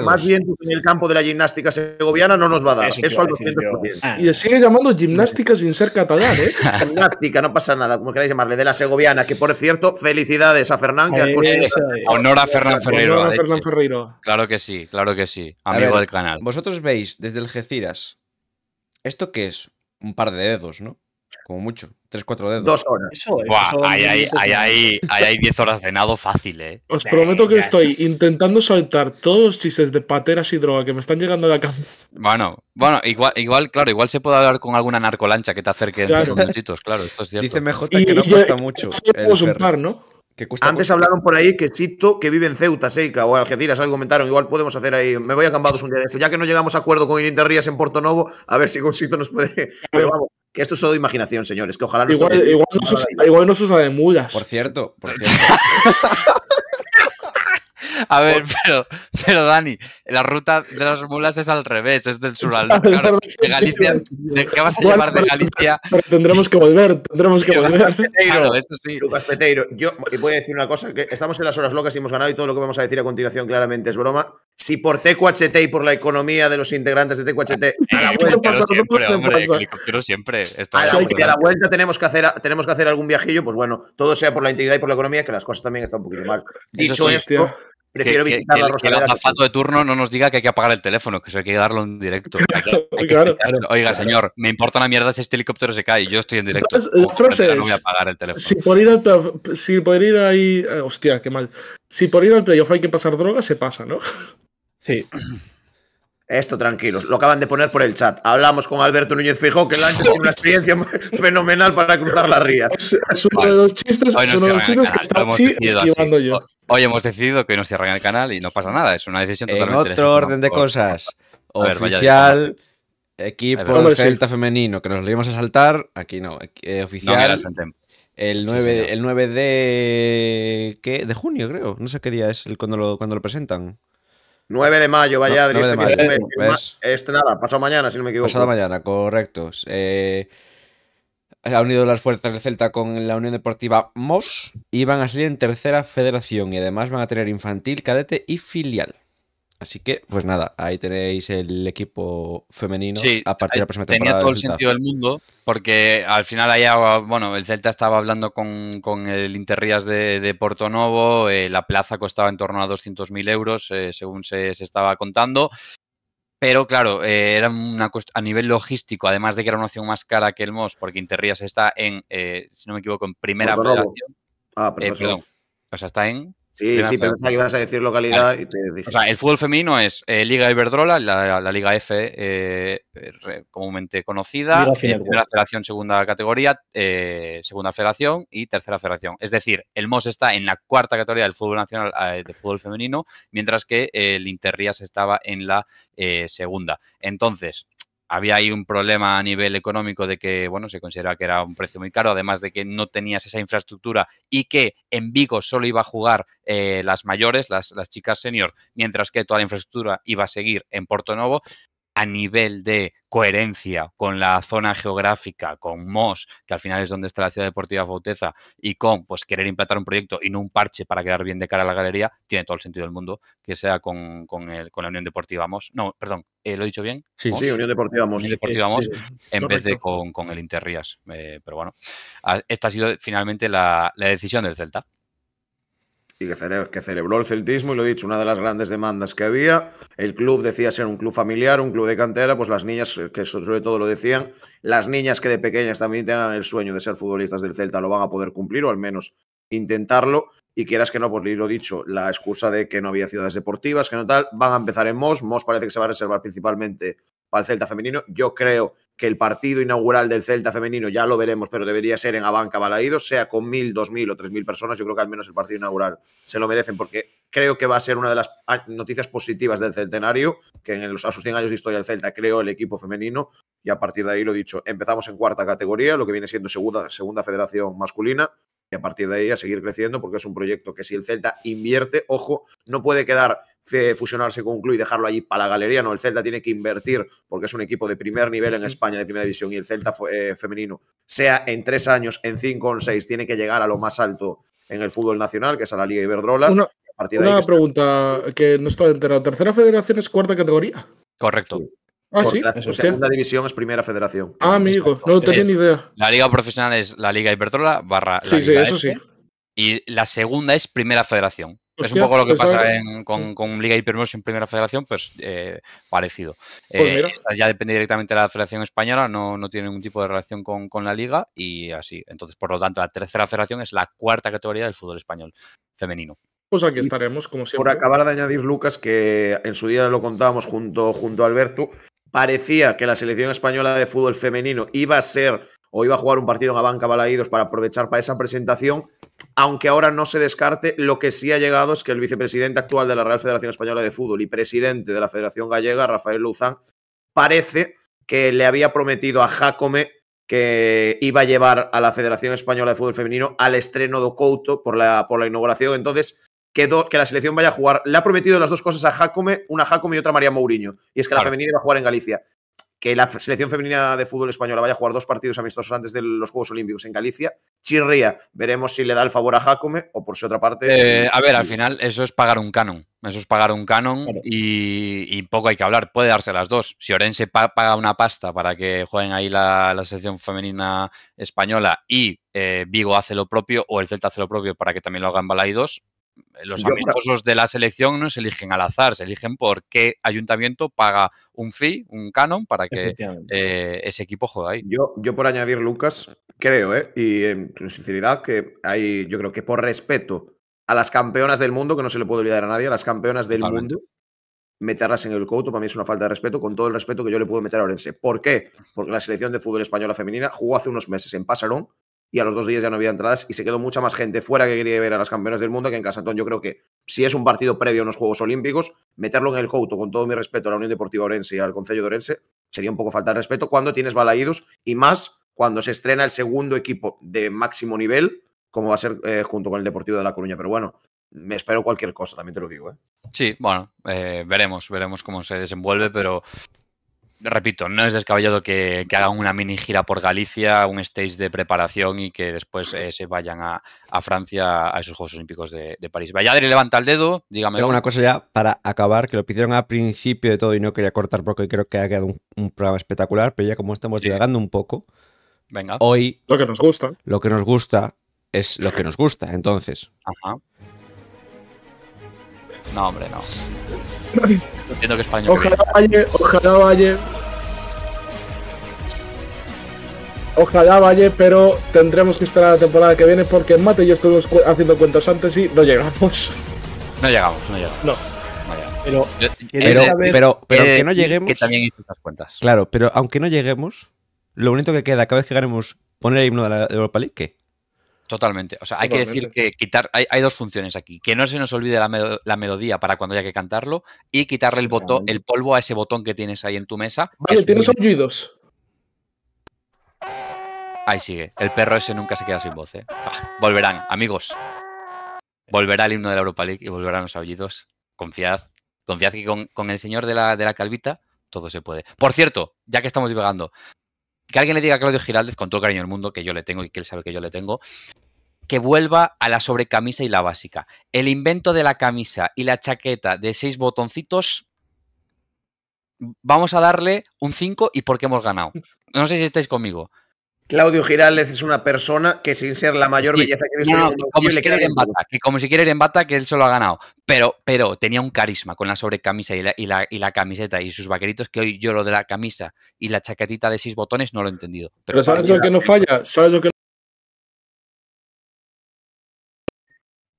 más, viento, en el campo de la gimnástica segoviana no nos va a dar. Eso, al 200%. Ah. Y sigue llamando gimnástica sin ser catalán, ¿eh? [laughs] gimnástica, no pasa nada, como queráis llamarle, de la segoviana. Que por cierto, felicidades a Fernán, que ha conseguido Honor a Fernán Ferreiro. Fernán Ferreiro. Claro que sí, claro que sí. Amigo del canal. Vosotros veis desde el Geciras, ¿esto que es? Un par de dedos, ¿no? Como mucho. Tres, cuatro dedos. Dos horas. Eso, Buah, hay, diez horas de nado fácil, ¿eh? Os prometo que estoy intentando saltar todos los chistes de pateras y droga que me están llegando de casa. Bueno, bueno, igual, igual, claro, igual se puede hablar con alguna narcolancha que te acerque en unos minutitos, claro, Dice MJ que no cuesta mucho. Se un par, ¿no? Antes hablaron por ahí que Chito, que vive en Ceuta, Seica o Algeciras, algo comentaron. Igual podemos hacer ahí. Me voy a Cambados un día de Ya que no llegamos a acuerdo con Interrías en Porto Novo, a ver si con Chito nos puede. [laughs] Pero vamos, que esto es solo imaginación, señores. Que ojalá igual, no se, usa de mulas. Por cierto, por [laughs] cierto. A ver, pero, Dani, la ruta de las mulas es al revés, es del sur al norte. de Galicia, ¿qué vas a llevar de Galicia? tendremos que volver, tendremos que volver. Lucas Peteiro, Lucas Peteiro, yo voy a decir una cosa, que estamos en las horas locas y hemos ganado y todo lo que vamos a decir a continuación claramente es broma. Si por TQHT y por la economía de los integrantes de TQHT... [laughs] A la vuelta, siempre, hombre, siempre. a, la, vuelta tenemos que, hacer, tenemos que hacer algún viajillo, pues bueno, todo sea por la integridad y por la economía, que las cosas también están un poquito mal. Dicho esto, Prefiero visitar que, la Rosaleda. Que el azafato de turno no nos diga que hay que apagar el teléfono, que eso hay que darlo en directo. [laughs] Oiga, señor, me importa una mierda si este helicóptero se cae. Yo estoy en directo. no voy a apagar el teléfono. Si por ir, al si por ir ahí. Eh, hostia, qué mal. Si por ir al playoff hay que pasar droga, se pasa, ¿no? Sí. [clears throat] Esto tranquilos, lo acaban de poner por el chat. Hablamos con Alberto Núñez Fijó, que lanza tiene una experiencia [laughs] fenomenal para cruzar la ría. Es uno de los chistes, hoy, chistes que está esquivando yo. Hoy hemos decidido que no se el canal y no pasa nada, es una decisión totalmente. En otro orden de cosas, oficial, equipo Celta femenino, que nos lo íbamos a saltar, aquí no, eh, oficial. el 9, el 9 de, ¿qué? de junio, creo. No sé qué día es el, cuando, cuando lo presentan. 9 de mayo, vaya Adri. este, mayo, este, nada, pasado mañana, si no me equivoco. Pasado mañana, correcto. Eh, ha unido las fuerzas del Celta con la Unión Deportiva MOS y van a salir en tercera federación y además van a tener infantil, cadete y filial. Así que, pues nada, ahí tenéis el equipo femenino a partir de la próxima temporada. Tenía todo el sentido del mundo, porque al final allá, bueno, el Celta estaba hablando con, el Interrías de, de Porto Novo, eh, la plaza costaba en torno a 200.000 euros, eh, según se, estaba contando. Pero claro, eh, era una a nivel logístico, además de que era una opción más cara que el MOS, porque Interrías está en, si no me equivoco, en primera federación. Ah, perdón. O sea, está en Sí, sí, pero que ibas a decir localidad. Y te dije. O sea, el fútbol femenino es eh, Liga Iberdrola, la, Liga F eh, eh, comúnmente conocida, primera federación, segunda categoría, segunda federación y tercera federación. Es decir, el MOS está en la cuarta categoría del fútbol nacional de fútbol femenino, mientras que el Interrías estaba en la segunda. Entonces, había ahí un problema a nivel económico de que, bueno, se consideraba que era un precio muy caro, además de que no tenías esa infraestructura y que en Vigo solo iba a jugar eh, las mayores, las, las chicas senior, mientras que toda la infraestructura iba a seguir en Porto Novo a nivel de coherencia con la zona geográfica, con MOS, que al final es donde está la ciudad deportiva fauteza, y con pues querer implantar un proyecto y no un parche para quedar bien de cara a la galería, tiene todo el sentido del mundo que sea con, con, el, con la Unión Deportiva MOS. No, perdón, eh, ¿lo he dicho bien? Sí, sí, Unión Deportiva MOS. Unión Deportiva en vez de con, con el Interrías. Eh, pero bueno, ah, esta ha sido finalmente la, la decisión del Celta y que, celebró el celtismo y lo he dicho, una de las grandes demandas que había. El club decía ser un club familiar, un club de cantera, pues las niñas, eh, que sobre todo lo decían, las niñas que de pequeñas también tengan el sueño de ser futbolistas del Celta lo van a poder cumplir o al menos intentarlo. Y quieras que no, pues lo he dicho, la excusa de que no había ciudades deportivas, que no tal, van a empezar en Moss, Moss parece que se va a reservar principalmente para el Celta femenino. Yo creo que el partido inaugural del Celta femenino, ya lo veremos, pero debería ser en Abanca Balaídos, sea con mil, dos mil o tres mil personas, yo creo que al menos el partido inaugural se lo merecen, porque creo que va a ser una de las ah, noticias positivas del centenario, que en los, a sus 100 años de historia del Celta creó el equipo femenino, y a partir de ahí lo dicho, empezamos en cuarta categoría, lo que viene siendo segunda, segunda federación masculina, y a partir de ahí a seguir creciendo, porque es un proyecto que si el Celta invierte, ojo, no puede quedar eh, fusionarse con un club y dejarlo allí para la galería, no, el Celta tiene que invertir porque es un equipo de primer nivel en España, de primera división, y el Celta eh, femenino, sea en tres años, en cinco o en seis, tiene que llegar a lo más alto en el fútbol nacional, que es a la Liga Iberdrola. Una, pregunta que no estaba enterado. ¿Tercera federación es cuarta categoría? Correcto. Ah, sí. La segunda división es primera federación. Ah, amigo, no tenía ni idea. La liga profesional es la Liga Iberdrola barra. sí, sí, eso este, sí. Y la segunda es primera federación es un poco lo que pues pasa en, con, con, Liga en Primera Federación, pues eh, parecido. Pues eh, ya depende directamente de la Federación Española, no, no tiene ningún tipo de relación con, la Liga y así. Entonces, por lo tanto, la tercera federación es la cuarta categoría del fútbol español femenino. Pues aquí estaremos, como siempre. Por acabar de añadir, Lucas, que en su día lo contábamos junto, junto a Alberto, parecía que la selección española de fútbol femenino iba a ser o iba a jugar un partido en Abanca Balaídos para aprovechar para esa presentación aunque ahora no se descarte, lo que sí ha llegado es que el vicepresidente actual de la Real Federación Española de Fútbol y presidente de la Federación Gallega, Rafael Luzán, parece que le había prometido a Jacome que iba a llevar a la Federación Española de Fútbol Femenino al estreno de Couto por la, por la inauguración. Entonces, quedó que, la selección vaya a jugar. Le ha prometido las dos cosas a Jacome, una Jacome y otra María Mourinho. Y es que la femenina va a jugar en Galicia que la selección femenina de fútbol española vaya a jugar dos partidos amistosos antes de los Juegos Olímpicos en Galicia, chirría. Veremos si le da el favor a Jacome o por si otra parte. Eh, a ver, al final eso es pagar un canon. Eso es pagar un canon y, poco hay que hablar. Puede darse las dos. Si Orense paga una pasta para que jueguen ahí la, selección femenina española y eh, Vigo hace lo propio o el Celta hace lo propio para que también lo hagan Balaidos, los amistosos de la selección no se eligen al azar, se eligen por qué ayuntamiento paga un fee, un canon, para que eh, ese equipo juegue ahí. Yo, yo por añadir, Lucas, creo, eh, y en sinceridad, que hay, yo creo que por respeto a las campeonas del mundo, que no se le puede olvidar a nadie, a las campeonas del mundo, meterlas en el couto para mí es una falta de respeto, con todo el respeto que yo le puedo meter a Orense. ¿Por qué? Porque la selección de fútbol española femenina jugó hace unos meses en Pasarón y a los dos días ya no había entradas y se quedó mucha más gente fuera que quería ver a las campeones del mundo que en casa. yo creo que si es un partido previo a unos Juegos Olímpicos, meterlo en el Couto, con todo mi respeto a la Unión Deportiva Orense y al Concello de Orense, sería un poco falta de respeto cuando tienes balaídos y más cuando se estrena el segundo equipo de máximo nivel, como va a ser eh, junto con el Deportivo de La Coruña. Pero bueno, me espero cualquier cosa, también te lo digo. ¿eh? Sí, bueno, eh, veremos, veremos cómo se desenvuelve, pero repito, no es descabellado que, hagan una mini gira por Galicia, un stage de preparación y que después eh, se vayan a, Francia a esos Juegos Olímpicos de, de París. Valladolid levanta el dedo, dígame. una cosa ya para acabar, que lo pidieron al principio de todo y no quería cortar porque creo que ha quedado un, programa espectacular, pero ya como estamos divagando un poco, Venga. hoy... Lo que nos gusta. Lo que nos gusta es lo que nos gusta, entonces. No, hombre, no. [laughs] Entiendo que español. Ojalá Valle, ojalá Valle. Ojalá Valle, pero tendremos que esperar la temporada que viene porque en Mate y yo estuvimos haciendo cuentas antes y no llegamos. No llegamos, no llegamos. No. Pero, eh, eh, pero, pero, aunque eh, no lleguemos. Que también hizo cuentas. Claro, pero aunque no lleguemos, lo único que queda cada vez que ganemos poner el himno de la Europa League, ¿qué? Totalmente. O sea, hay que decir que quitar, hay, dos funciones aquí. Que no se nos olvide la, melodía para cuando haya que cantarlo y quitarle el botón, el polvo a ese botón que tienes ahí en tu mesa. Vale, tienes aullidos Ahí sigue. El perro ese nunca se queda sin voz. ¿eh? Ah, volverán, amigos. Volverá el himno de la Europa League y volverán los aullidos. Confiad. Confiad que con, con el señor de la, de la calvita todo se puede. Por cierto, ya que estamos divagando, que alguien le diga a Claudio Giraldez, con todo el cariño del mundo, que yo le tengo y que él sabe que yo le tengo, que vuelva a la sobrecamisa y la básica. El invento de la camisa y la chaqueta de seis botoncitos, vamos a darle un 5 y porque hemos ganado. No sé si estáis conmigo. Claudio Giraldez es una persona que sin ser la mayor belleza que he visto en el como si en bata, que como si quiere ir en bata, que él solo ha ganado. Pero, pero tenía un carisma con la sobrecamisa y la, y, la, camiseta y sus vaqueritos, que hoy yo lo de la camisa y la chaquetita de seis botones no lo he entendido. Pero, ¿sabes lo que no falla? ¿Sabes lo que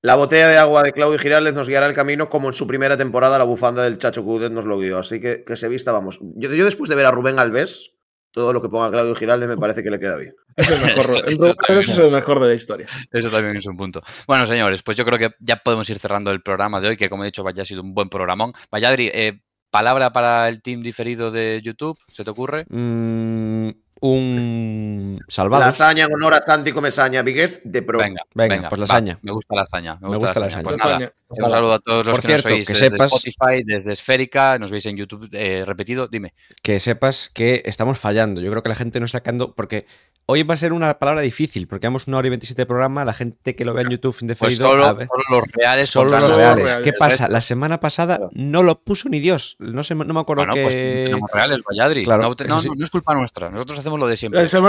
La botella de agua de Claudio Giraldez nos guiará el camino como en su primera temporada la bufanda del Chacho Cudet nos lo guió. Así que que se vista, vamos. Yo, yo después de ver a Rubén Alves, todo lo que ponga Claudio Giralde me parece que le queda bien. Es el mejor, [laughs] es el mejor de la historia. Eso también es un punto. Bueno, señores, pues yo creo que ya podemos ir cerrando el programa de hoy, que como he dicho, vaya ha sido un buen programón. Valladri, eh, palabra para el team diferido de YouTube, ¿se te ocurre? Mm, un salvado. Lasaña con honor a Santi Comesaña, Vigues de Pro. Venga, venga, pues lasaña. saña. me gusta lasaña. Me gusta, me gusta lasaña. Pues un pues saludo a todos los que cierto, nos veis Spotify, desde Esférica, nos veis en YouTube eh, repetido. Dime. Que sepas que estamos fallando. Yo creo que la gente no está sacando porque hoy va a ser una palabra difícil porque hemos una hora y 27 de programa. La gente que lo ve en YouTube indefinido... Pues solo, solo, los reales son solo los, reales. ¿Qué pasa? La semana pasada no lo puso ni Dios. No, sé, no me acuerdo bueno, que. Pues, tenemos reales, Valladri. no, no, no, es culpa nuestra. Nosotros hacemos lo de siempre. La este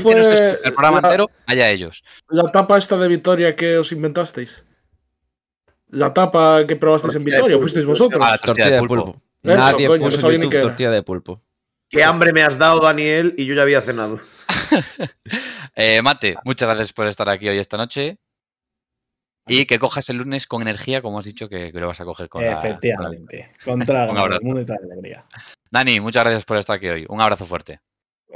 fue. el programa entero, allá ellos. La tapa esta de Victoria que os inventasteis. La tapa que probasteis en Vitoria, fuisteis vosotros. Ah, tortilla de pulpo. Nadie puso tortilla de pulpo. Qué hambre me has dado, Daniel, y yo ya había cenado. [laughs] Eh, Mate, muchas gracias por estar aquí hoy esta noche. Y que cojas el lunes con energía, como has dicho, que, lo vas a coger con Efectivamente. con, la... con [laughs] alegría. Dani, muchas gracias por estar aquí hoy. Un abrazo fuerte.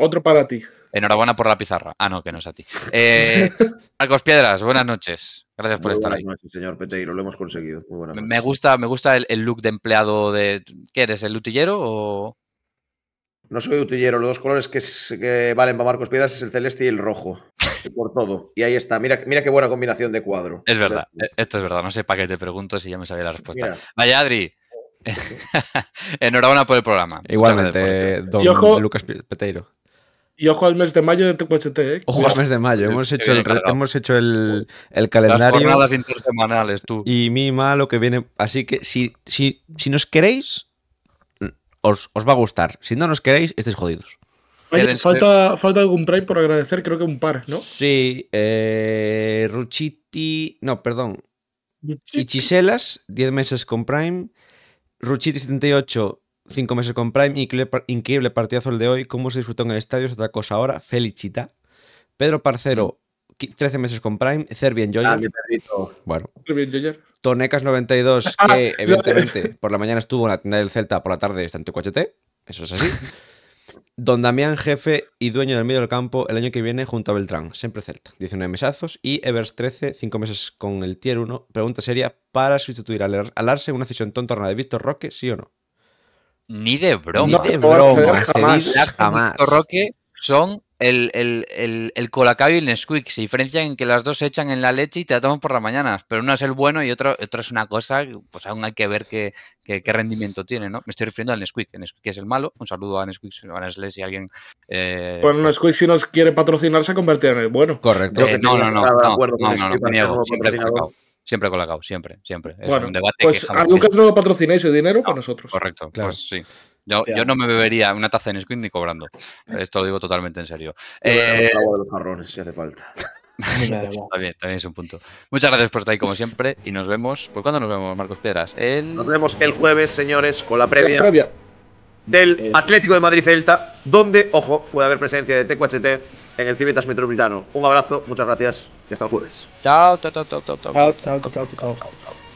Otro para ti. Enhorabuena por la pizarra. Ah, no, que no es a ti. Marcos eh, [laughs] Piedras, buenas noches. Gracias por estar estar buenas Noches, señor Peteiro, lo hemos conseguido. me, gusta, me gusta el, look de empleado de. ¿Qué eres? ¿El utillero o.? No soy utillero, los dos colores que, valen para Marcos Piedras es el celeste y el rojo. por todo. Y ahí está. Mira, mira qué buena combinación de cuadro. Es verdad, e, esto es verdad. No sé para qué te pregunto si ya me sabía la respuesta. Vaya, Adri. [laughs] Enhorabuena por el programa. Igualmente, don Lucas Peteiro. Y ojo al mes de mayo de TQHT, ¿eh? Ojo al mes de mayo. Hemos hecho, el, hemos hecho el, calendario. Las jornadas intersemanales, tú. Y mima lo que viene. Así que si, si, si nos queréis, os, va a gustar. Si no nos queréis, estáis jodidos. falta, falta algún Prime por agradecer, creo que un par, ¿no? Sí, eh, Ruchiti. No, perdón. y chiselas 10 meses con Prime. Ruchiti78, Cinco meses con Prime, increíble, increíble partidazo el de hoy, cómo se disfrutó en el estadio, es otra cosa ahora, felicita. Pedro Parcero, 13 mm. meses con Prime, ser Joyer. [laughs] Ah, mi perrito. Bueno. Tonecas92, que evidentemente por la mañana estuvo en la tienda del Celta, por la tarde está en Tecuachete, Eso es así. [laughs] Don Damián, jefe y dueño del medio del campo, el año que viene junto a Beltrán, siempre Celta. 19 mesazos y Evers 13, 5 meses con el Tier 1. Pregunta seria, ¿para sustituir a en una cesión tontorna de Víctor Roque, sí o no? Ni de broma. Ni de broma. jamás. son el, el, colacao y el Nesquik. Se diferencian en que las dos se echan en la leche y te la por las mañanas. Pero uno es el bueno y otro, es una cosa, pues aún hay que ver qué, qué, rendimiento tiene, ¿no? Me estoy refiriendo al Nesquik. que es el malo. Un saludo a Nesquik, a si alguien... Eh, bueno, Nesquik si nos quiere patrocinar se convertirá en el bueno. Correcto. Eh, no, no, no, no, Siempre GAU. siempre, siempre. Es un debate pues que a Lucas no patrocináis ese dinero con nosotros. Correcto, pues claro. Pues, sí. Yo, no me bebería una taza en Nesquik ni cobrando. Esto lo digo totalmente en serio. Eh, agua de los jarrones, eh, si hace falta. [laughs] también, es un punto. Muchas gracias por estar ahí como siempre y nos vemos. ¿Por cuándo nos vemos, Marcos Piedras? Nos vemos el jueves, señores, con la previa, del eh. Atlético de Madrid Celta, donde, ojo, puede haber presencia de TQHT en el Civitas Metropolitano. Un abrazo, muchas gracias. Até a Tchau, tchau, tchau, tchau, tchau, tchau, tchau, tchau, tchau, tchau. tchau, tchau.